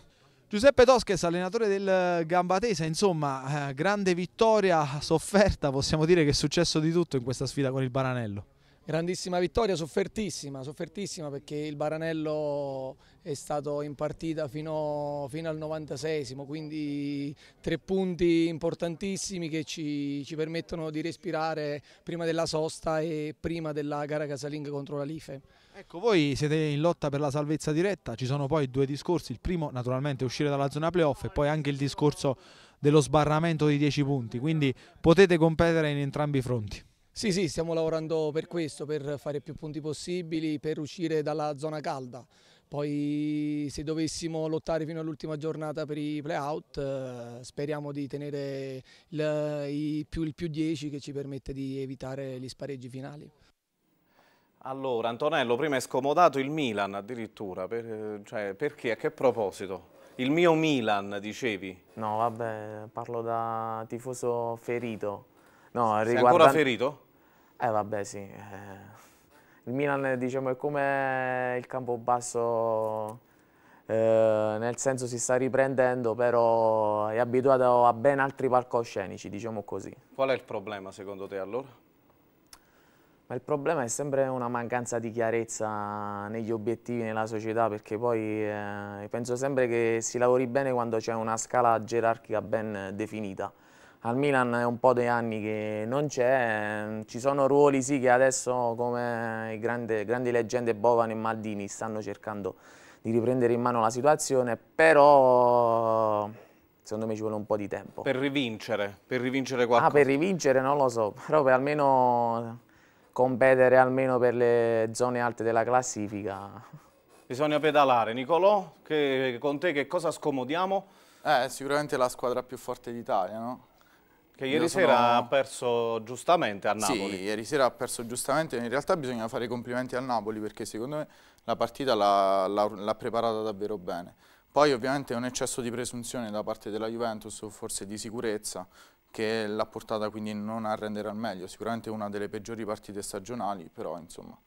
Giuseppe Tosches, allenatore del Gambatesa, insomma, eh, grande vittoria sofferta, possiamo dire che è successo di tutto in questa sfida con il Baranello. Grandissima vittoria, soffertissima, soffertissima perché il Baranello è stato in partita fino, fino al 96 quindi tre punti importantissimi che ci, ci, permettono di respirare prima della sosta e prima della gara casalinga contro la Life. Ecco, voi siete in lotta per la salvezza diretta, ci sono poi due discorsi, il primo naturalmente uscire dalla zona playoff e poi anche il discorso dello sbarramento di 10 punti, quindi potete competere in entrambi i fronti. Sì, sì, stiamo lavorando per questo, per fare più punti possibili, per uscire dalla zona calda. Poi se dovessimo lottare fino all'ultima giornata per i playout eh, speriamo di tenere il, il, più, il più 10 che ci permette di evitare gli spareggi finali. Allora, Antonello, prima è scomodato il Milan addirittura, per, eh, cioè, perché? A che proposito? Il mio Milan, dicevi? No, vabbè, parlo da tifoso ferito. No, Sei ancora ferito? Eh vabbè, sì. Eh il Milan diciamo, è come il Campobasso, eh, nel senso si sta riprendendo, però è abituato a ben altri palcoscenici, diciamo così. Qual è il problema secondo te allora? Ma il problema è sempre una mancanza di chiarezza negli obiettivi, nella società, perché poi eh, penso sempre che si lavori bene quando c'è una scala gerarchica ben definita al Milan è un po' di anni che non c'è, ehm, ci sono ruoli sì che adesso come grandi, grandi leggende Bovano e Maldini stanno cercando di riprendere in mano la situazione, però secondo me ci vuole un po' di tempo. Per rivincere, per rivincere ah, qualcosa? Ah, per rivincere non lo so, però per almeno competere almeno per le zone alte della classifica. Bisogna pedalare. Nicolò, che, con te che cosa scomodiamo? Eh, sicuramente la squadra più forte d'Italia, no? Che ieri sono... sera ha perso giustamente a Napoli. Sì, ieri sera ha perso giustamente, in realtà bisogna fare i complimenti al Napoli perché secondo me la partita l'ha preparata davvero bene. Poi ovviamente è un eccesso di presunzione da parte della Juventus, o forse di sicurezza, che l'ha portata quindi non a rendere al meglio. Sicuramente una delle peggiori partite stagionali, però insomma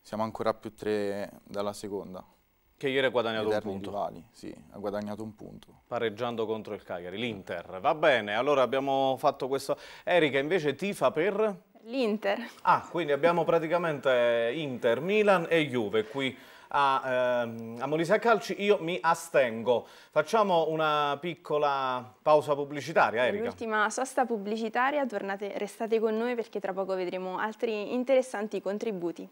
siamo ancora più tre dalla seconda. Che ieri ha guadagnato un punto. Rivali, sì, ha guadagnato un punto. Pareggiando contro il Cagliari, l'Inter. Va bene, allora abbiamo fatto questo. Erika invece tifa per... L'Inter. Ah, quindi abbiamo praticamente Inter, Milan e Juve qui a, ehm, a Molise Calci, io mi astengo. Facciamo una piccola pausa pubblicitaria, Erika. L'ultima sosta pubblicitaria, tornate, restate con noi perché tra poco vedremo altri interessanti contributi.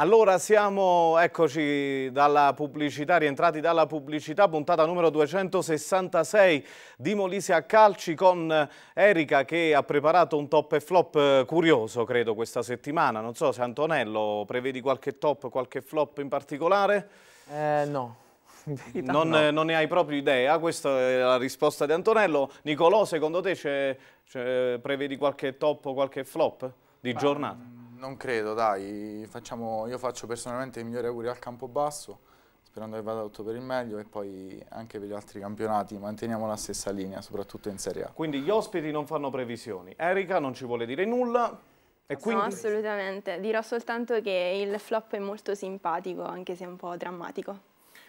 Allora siamo, eccoci dalla pubblicità, rientrati dalla pubblicità, puntata numero 266 di Molise a Calci con Erika che ha preparato un top e flop eh, curioso credo questa settimana. Non so se Antonello prevedi qualche top, qualche flop in particolare? Eh, no. (laughs) Non, no. non, ne hai proprio idea, questa è la risposta di Antonello. Nicolò, secondo te c è, c è, prevedi qualche top o qualche flop di giornata? Non credo, dai. Facciamo, io faccio personalmente i migliori auguri al Campobasso, sperando che vada tutto per il meglio e poi anche per gli altri campionati manteniamo la stessa linea, soprattutto in Serie A. Quindi gli ospiti non fanno previsioni. Erika non ci vuole dire nulla. E quindi... No, assolutamente. Dirò soltanto che il flop è molto simpatico, anche se un po' drammatico.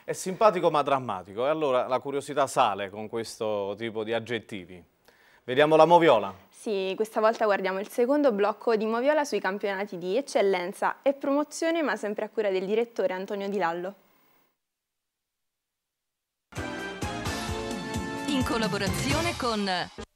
È simpatico ma drammatico. E allora la curiosità sale con questo tipo di aggettivi. Vediamo la Moviola. Sì, questa volta guardiamo il secondo blocco di Moviola sui campionati di eccellenza e promozione, ma sempre a cura del direttore Antonio Di Lallo. In collaborazione con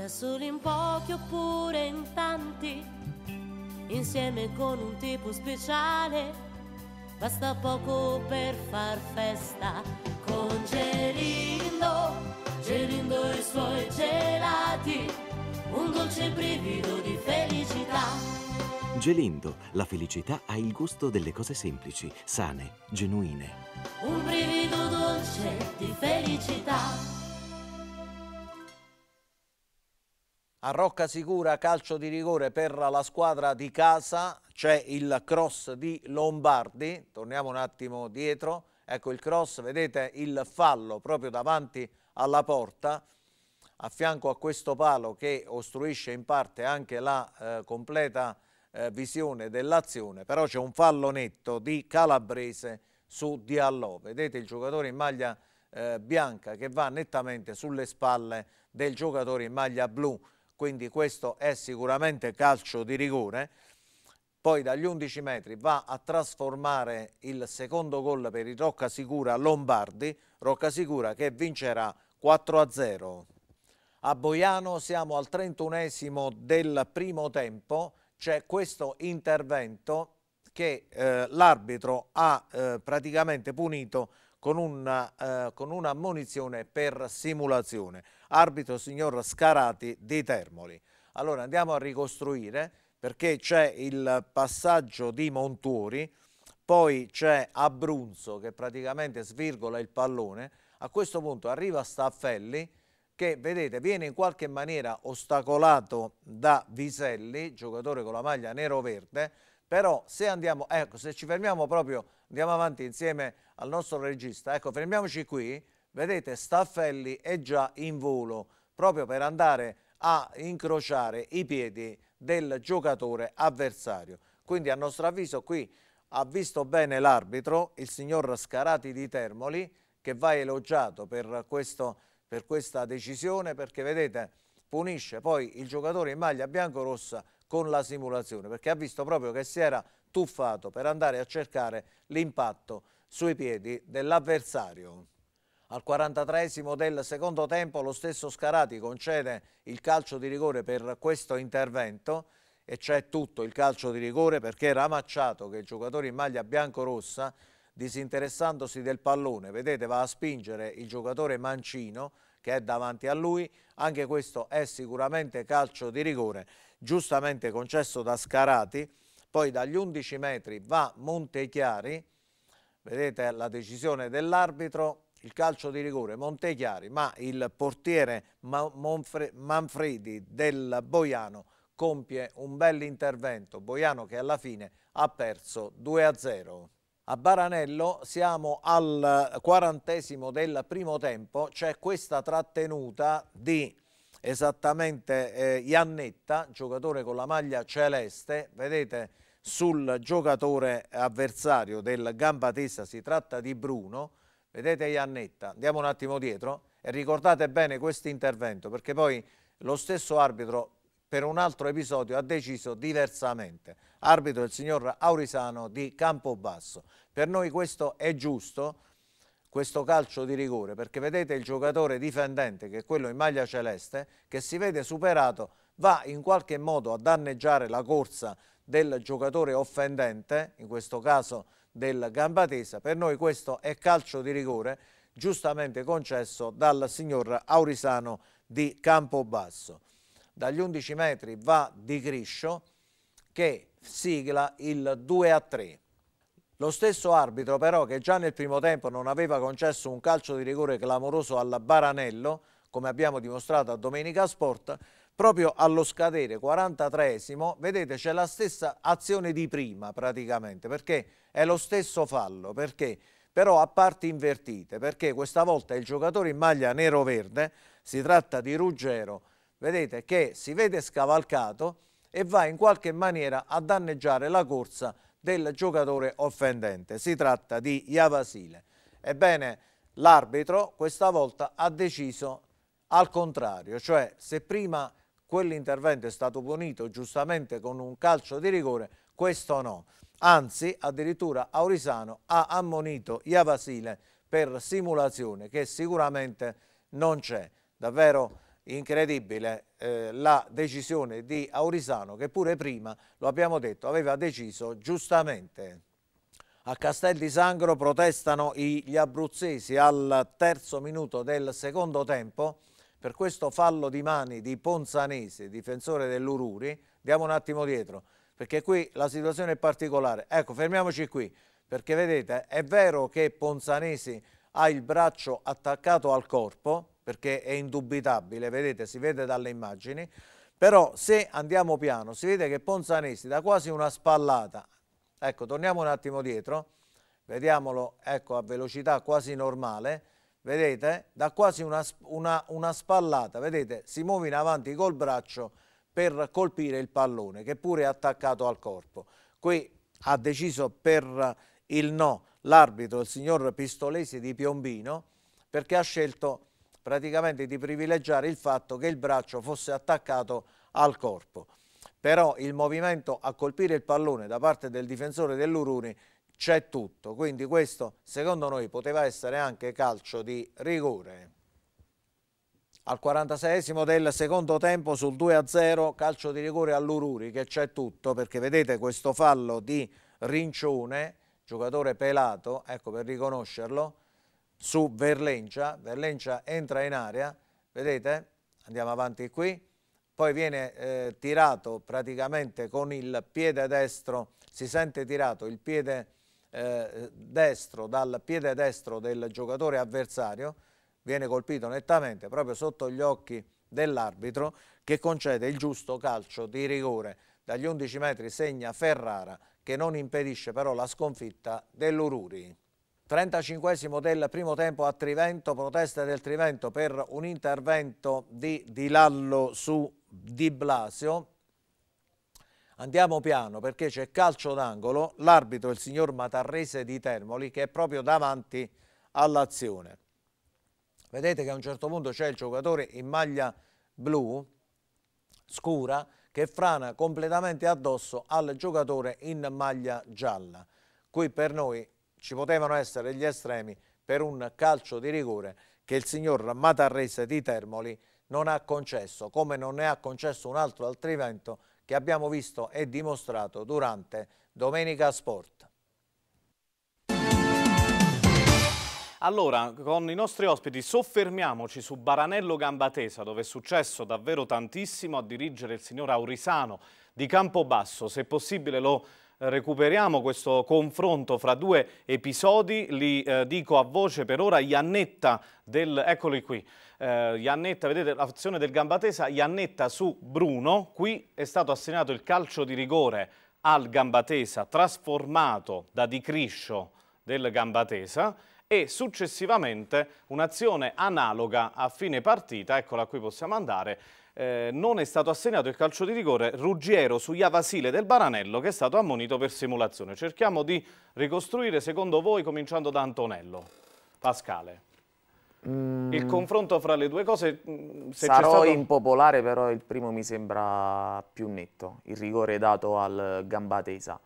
da soli in pochi oppure in tanti, insieme con un tipo speciale, basta poco per far festa. Con Gelindo, Gelindo e i suoi gelati, un dolce brivido di felicità. Gelindo, la felicità ha il gusto delle cose semplici, sane, genuine. Un brivido dolce di felicità. A Rocca Sicura calcio di rigore per la squadra di casa, c'è il cross di Lombardi, torniamo un attimo dietro, ecco il cross, vedete il fallo proprio davanti alla porta, a fianco a questo palo che ostruisce in parte anche la eh, completa eh, visione dell'azione, però c'è un fallo netto di Calabrese su Diallo, vedete il giocatore in maglia eh, bianca che va nettamente sulle spalle del giocatore in maglia blu, quindi questo è sicuramente calcio di rigore, poi dagli 11 metri va a trasformare il secondo gol per il Roccasicura Lombardi, Roccasicura che vincerà 4-0. A Boiano siamo al 31 esimo del primo tempo, c'è questo intervento che eh, l'arbitro ha eh, praticamente punito con, una, eh, con un'ammonizione per simulazione arbitro signor Scarati di Termoli. Allora andiamo a ricostruire perché c'è il passaggio di Montuori, poi c'è Abruzzo che praticamente svirgola il pallone, a questo punto arriva Staffelli che vedete viene in qualche maniera ostacolato da Viselli, giocatore con la maglia nero-verde, però se andiamo, ecco se ci fermiamo proprio, andiamo avanti insieme al nostro regista, ecco fermiamoci qui Vedete, Staffelli è già in volo proprio per andare a incrociare i piedi del giocatore avversario. Quindi a nostro avviso qui ha visto bene l'arbitro, il signor Scarati di Termoli, che va elogiato per, questo, per questa decisione perché vedete punisce poi il giocatore in maglia biancorossa con la simulazione perché ha visto proprio che si era tuffato per andare a cercare l'impatto sui piedi dell'avversario. Al 43 del secondo tempo lo stesso Scarati concede il calcio di rigore per questo intervento e c'è tutto il calcio di rigore perché era Ramacciato, che il giocatore in maglia bianco-rossa, disinteressandosi del pallone, vedete va a spingere il giocatore Mancino che è davanti a lui, anche questo è sicuramente calcio di rigore, giustamente concesso da Scarati, poi dagli 11 metri va Montechiari, vedete la decisione dell'arbitro, il calcio di rigore Montechiari, ma il portiere Manfredi del Boiano compie un bel intervento, Boiano che alla fine ha perso 2-0. A Baranello siamo al quarantesimo del primo tempo, c'è questa trattenuta di esattamente eh, Iannetta, giocatore con la maglia celeste, vedete sul giocatore avversario del Gambatessa si tratta di Bruno, Vedete Iannetta, andiamo un attimo dietro e ricordate bene questo intervento perché poi lo stesso arbitro per un altro episodio ha deciso diversamente. Arbitro il signor Aurisano di Campobasso. Per noi questo è giusto, questo calcio di rigore, perché vedete il giocatore difendente, che è quello in maglia celeste, che si vede superato, va in qualche modo a danneggiare la corsa del giocatore offendente, in questo caso del Gambatesa. Per noi questo è calcio di rigore giustamente concesso dal signor Aurisano di Campobasso. Dagli 11 metri va Di Griscio che sigla il 2 a 3. Lo stesso arbitro però che già nel primo tempo non aveva concesso un calcio di rigore clamoroso al Baranello, come abbiamo dimostrato a Domenica Sport, proprio allo scadere 43esimo, vedete c'è la stessa azione di prima praticamente, perché è lo stesso fallo, perché però a parti invertite, perché questa volta il giocatore in maglia nero-verde, si tratta di Ruggero, vedete che si vede scavalcato e va in qualche maniera a danneggiare la corsa del giocatore offendente, si tratta di Iavasile. Ebbene, l'arbitro questa volta ha deciso al contrario, cioè se prima quell'intervento è stato punito giustamente con un calcio di rigore, questo no. Anzi, addirittura Aurisano ha ammonito Iavasile per simulazione, che sicuramente non c'è. Davvero incredibile eh, la decisione di Aurisano, che pure prima, lo abbiamo detto, aveva deciso giustamente. A Castel di Sangro protestano gli abruzzesi al terzo minuto del secondo tempo per questo fallo di mani di Ponzanese, difensore dell'Ururi, andiamo un attimo dietro, perché qui la situazione è particolare. Ecco, fermiamoci qui, perché vedete, è vero che Ponzanese ha il braccio attaccato al corpo, perché è indubitabile, vedete, si vede dalle immagini, però se andiamo piano si vede che Ponzanesi dà quasi una spallata, ecco torniamo un attimo dietro, vediamolo ecco, a velocità quasi normale, vedete, da quasi una, una, una spallata, vedete, si muove in avanti col braccio per colpire il pallone che pure è attaccato al corpo. Qui ha deciso per il no l'arbitro, il signor Pistolesi di Piombino, perché ha scelto praticamente di privilegiare il fatto che il braccio fosse attaccato al corpo. Però il movimento a colpire il pallone da parte del difensore dell'Uruni c'è tutto, quindi questo secondo noi poteva essere anche calcio di rigore. Al 46 esimo del secondo tempo sul 2-0 calcio di rigore all'Ururi che c'è tutto perché vedete questo fallo di Rincione, giocatore pelato, ecco per riconoscerlo, su Verlencia, Verlencia entra in area, vedete? Andiamo avanti qui, poi viene eh, tirato praticamente con il piede destro, si sente tirato il piede destro eh, destro, dal piede destro del giocatore avversario, viene colpito nettamente proprio sotto gli occhi dell'arbitro che concede il giusto calcio di rigore. Dagli 11 metri segna Ferrara che non impedisce però la sconfitta dell'Ururi. 35 del primo tempo a Trivento, proteste del Trivento per un intervento di Dilallo su Di Blasio. Andiamo piano perché c'è calcio d'angolo, l'arbitro il signor Matarrese di Termoli che è proprio davanti all'azione. Vedete che a un certo punto c'è il giocatore in maglia blu, scura, che frana completamente addosso al giocatore in maglia gialla. Qui per noi ci potevano essere gli estremi per un calcio di rigore che il signor Matarrese di Termoli non ha concesso, come non ne ha concesso un altro altrimenti che abbiamo visto e dimostrato durante Domenica Sport. Allora, con i nostri ospiti soffermiamoci su Baranello Gambatesa, dove è successo davvero tantissimo a dirigere il signor Aurisano di Campobasso. Se possibile lo eh, recuperiamo questo confronto fra due episodi, li eh, dico a voce per ora Iannetta del... eccoli qui eh, Iannetta, vedete l'azione del Gambatesa, Iannetta su Bruno, qui è stato assegnato il calcio di rigore al Gambatesa, trasformato da Di Criscio del Gambatesa e successivamente un'azione analoga a fine partita, eccola qui possiamo andare, eh, non è stato assegnato il calcio di rigore Ruggiero su Iavasile del Baranello che è stato ammonito per simulazione. Cerchiamo di ricostruire secondo voi cominciando da Antonello. Pascale. Mm. Il confronto fra le due cose... Mm, se Sarò stato... impopolare, però il primo mi sembra più netto, il rigore dato al Gambatesa,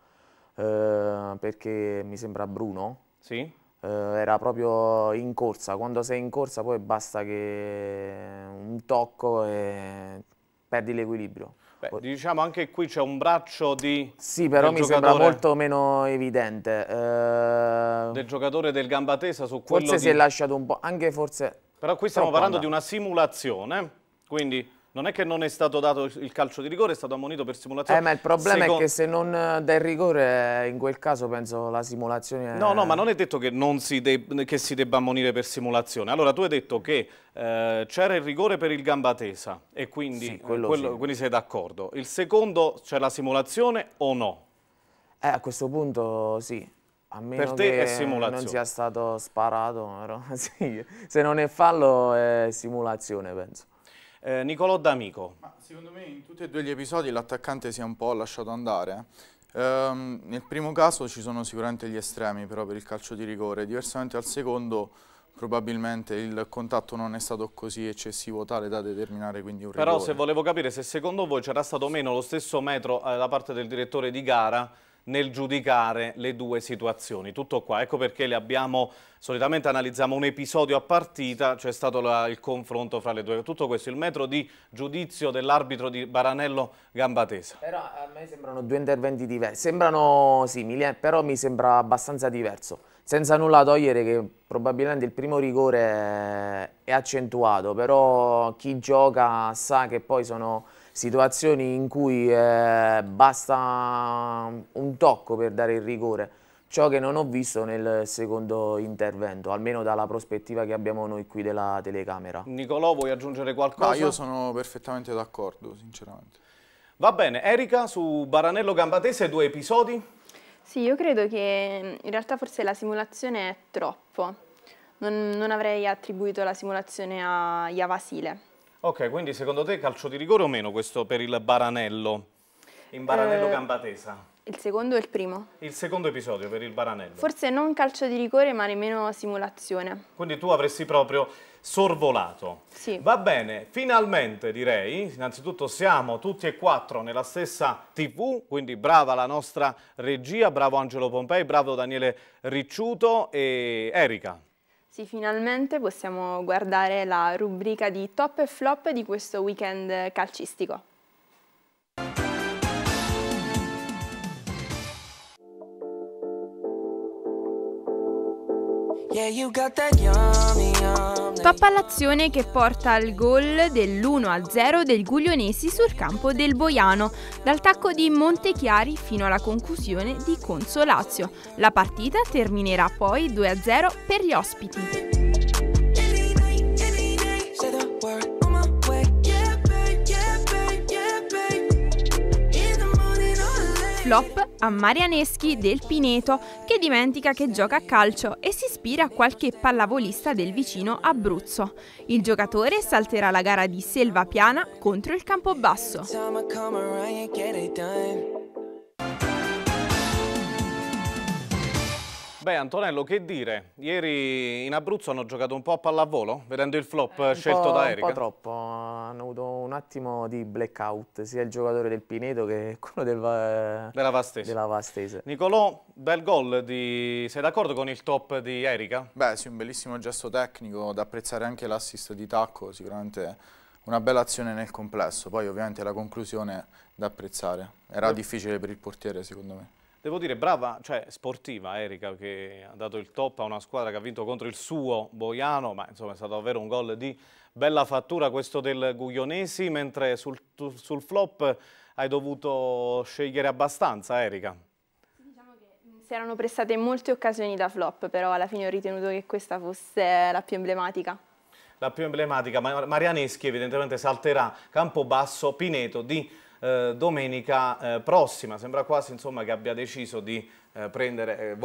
eh, perché mi sembra Bruno. Sì. Eh, era proprio in corsa, quando sei in corsa poi basta che un tocco e perdi l'equilibrio. Beh, diciamo anche qui c'è un braccio di... Sì, però mi sembra molto meno evidente. Eh... Del giocatore del Gambatesa su quello Forse di... si è lasciato un po', anche forse... Però qui stiamo parlando onda. di una simulazione, quindi non è che non è stato dato il calcio di rigore, è stato ammonito per simulazione. Eh, ma il problema Secondo... è che se non eh, dai il rigore, eh, in quel caso penso la simulazione... È... No, no, ma non è detto che, non si, che, si debba ammonire per simulazione. Allora, tu hai detto che eh, c'era il rigore per il gamba tesa e quindi, sì, eh, quello quello, sì. quindi sei d'accordo. Il secondo, c'è la simulazione o no? Eh, a questo punto sì. A meno per te è simulazione. non sia stato sparato, però, (laughs) sì. se non è fallo è simulazione, penso. Eh, Nicolò D'Amico. Secondo me in tutti e due gli episodi l'attaccante si è un po' lasciato andare. Eh. Ehm, nel primo caso ci sono sicuramente gli estremi però per il calcio di rigore, diversamente al secondo probabilmente il contatto non è stato così eccessivo tale da determinare quindi un rigore. Però se volevo capire se secondo voi c'era stato meno lo stesso metro eh, da parte del direttore di gara nel giudicare le due situazioni. Tutto qua, ecco perché le abbiamo, solitamente analizziamo un episodio a partita, c'è stato la, il confronto fra le due. Tutto questo, il metro di giudizio dell'arbitro di Baranello Gambatesa. Però a me sembrano due interventi diversi, sembrano simili, eh, però mi sembra abbastanza diverso. Senza nulla togliere che probabilmente il primo rigore è accentuato, però chi gioca sa che poi sono situazioni in cui eh, basta un tocco per dare il rigore, ciò che non ho visto nel secondo intervento, almeno dalla prospettiva che abbiamo noi qui della telecamera. Nicolò, vuoi aggiungere qualcosa? No, io sono perfettamente d'accordo, sinceramente. Va bene, Erika, su Baranello Gambatese due episodi? Sì, io credo che mm, in realtà forse la simulazione è troppo. Non, non avrei attribuito la simulazione a Iavasile Ok, quindi secondo te calcio di rigore o meno questo per il Baranello? In Baranello eh, Gambadesa? Il secondo e il primo. Il secondo episodio per il Baranello. Forse non calcio di rigore ma nemmeno simulazione. Quindi tu avresti proprio sorvolato. Sì. Va bene, finalmente direi, innanzitutto siamo tutti e quattro nella stessa tv, quindi brava la nostra regia, bravo Angelo Pompei, bravo Daniele Ricciuto e Erika. Sì, finalmente possiamo guardare la rubrica di top e flop di questo weekend calcistico. Pappa l'azione che porta al gol dell'1-0 del Guglionesi sul campo del Boiano, dal tacco di Montechiari fino alla conclusione di Consolazio. La partita terminerà poi 2-0 per gli ospiti. flop a Marianeschi del Pineto che dimentica che gioca a calcio e si ispira a qualche pallavolista del vicino Abruzzo. Il giocatore salterà la gara di Selva Piana contro il Campobasso. Beh Antonello che dire, ieri in Abruzzo hanno giocato un po' a pallavolo vedendo il flop eh, scelto da Erika? Un po' troppo, hanno avuto un attimo di blackout sia il giocatore del Pineto che (laughs) quello del della, Vastese. della Vastese. Nicolò, bel gol, di... sei d'accordo con il top di Erika? Beh sì, un bellissimo gesto tecnico, da apprezzare anche l'assist di Tacco, sicuramente una bella azione nel complesso, poi ovviamente la conclusione da apprezzare, era difficile per il portiere secondo me. Devo dire brava, cioè sportiva Erika che ha dato il top a una squadra che ha vinto contro il suo Boiano, ma insomma è stato davvero un gol di bella fattura questo del Guglionesi, mentre sul, sul flop hai dovuto scegliere abbastanza Erika diciamo si erano prestate molte occasioni da flop, però alla fine ho ritenuto che questa fosse la più emblematica. La più emblematica, Marianeschi evidentemente salterà Campobasso, Pineto di eh, domenica eh, prossima. Sembra quasi insomma, che abbia deciso di eh, prendere, eh,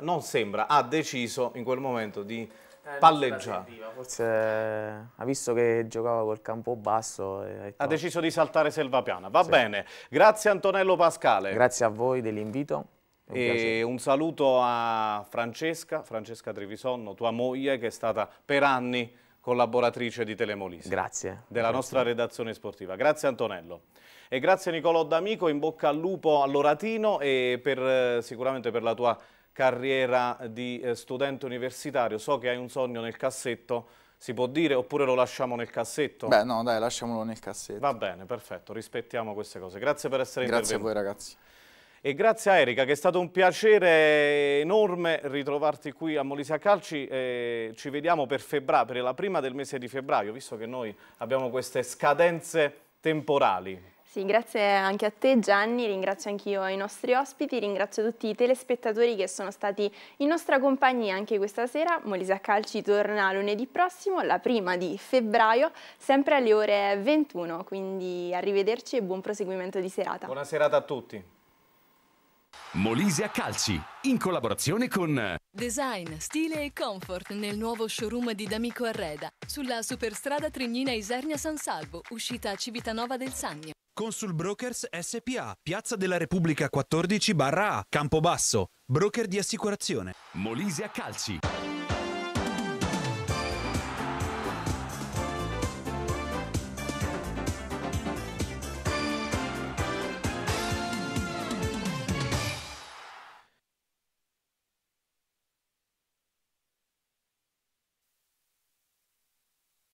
non sembra, ha deciso in quel momento di eh, palleggiare. Forse eh, ha visto che giocava col campo basso. Detto... ha deciso di saltare Selvapiana. Va sì. bene, grazie Antonello Pascale. Grazie a voi dell'invito. Un, e un saluto a Francesca, Francesca Trivisonno, tua moglie che è stata per anni collaboratrice di Telemolisi. Grazie. Della Grazie. nostra redazione sportiva. Grazie Antonello. E grazie Nicolò D'Amico, in bocca al lupo all'Oratino e per, eh, sicuramente per la tua carriera di eh, studente universitario. So che hai un sogno nel cassetto, si può dire, oppure lo lasciamo nel cassetto? Beh no dai, lasciamolo nel cassetto. Va bene, perfetto, rispettiamo queste cose. Grazie per essere grazie intervenuto. Grazie a voi ragazzi. E grazie a Erika, che è stato un piacere enorme ritrovarti qui a Molise Calci. Eh, ci vediamo per, per la prima del mese di febbraio, visto che noi abbiamo queste scadenze temporali. Sì, grazie anche a te Gianni, ringrazio anch'io i nostri ospiti, ringrazio tutti i telespettatori che sono stati in nostra compagnia anche questa sera. Molisa Calci torna lunedì prossimo, la prima di febbraio, sempre alle ore 21, quindi arrivederci e buon proseguimento di serata. Buona serata a tutti. Molise a Calci, in collaborazione con Design, stile e comfort nel nuovo showroom di D'Amico Arreda, sulla superstrada Trignina Isernia San Salvo, uscita a Civitanova del Sannio. Consul Brokers SPA, Piazza della Repubblica 14 barra A, Campobasso, broker di assicurazione. Molise a calci.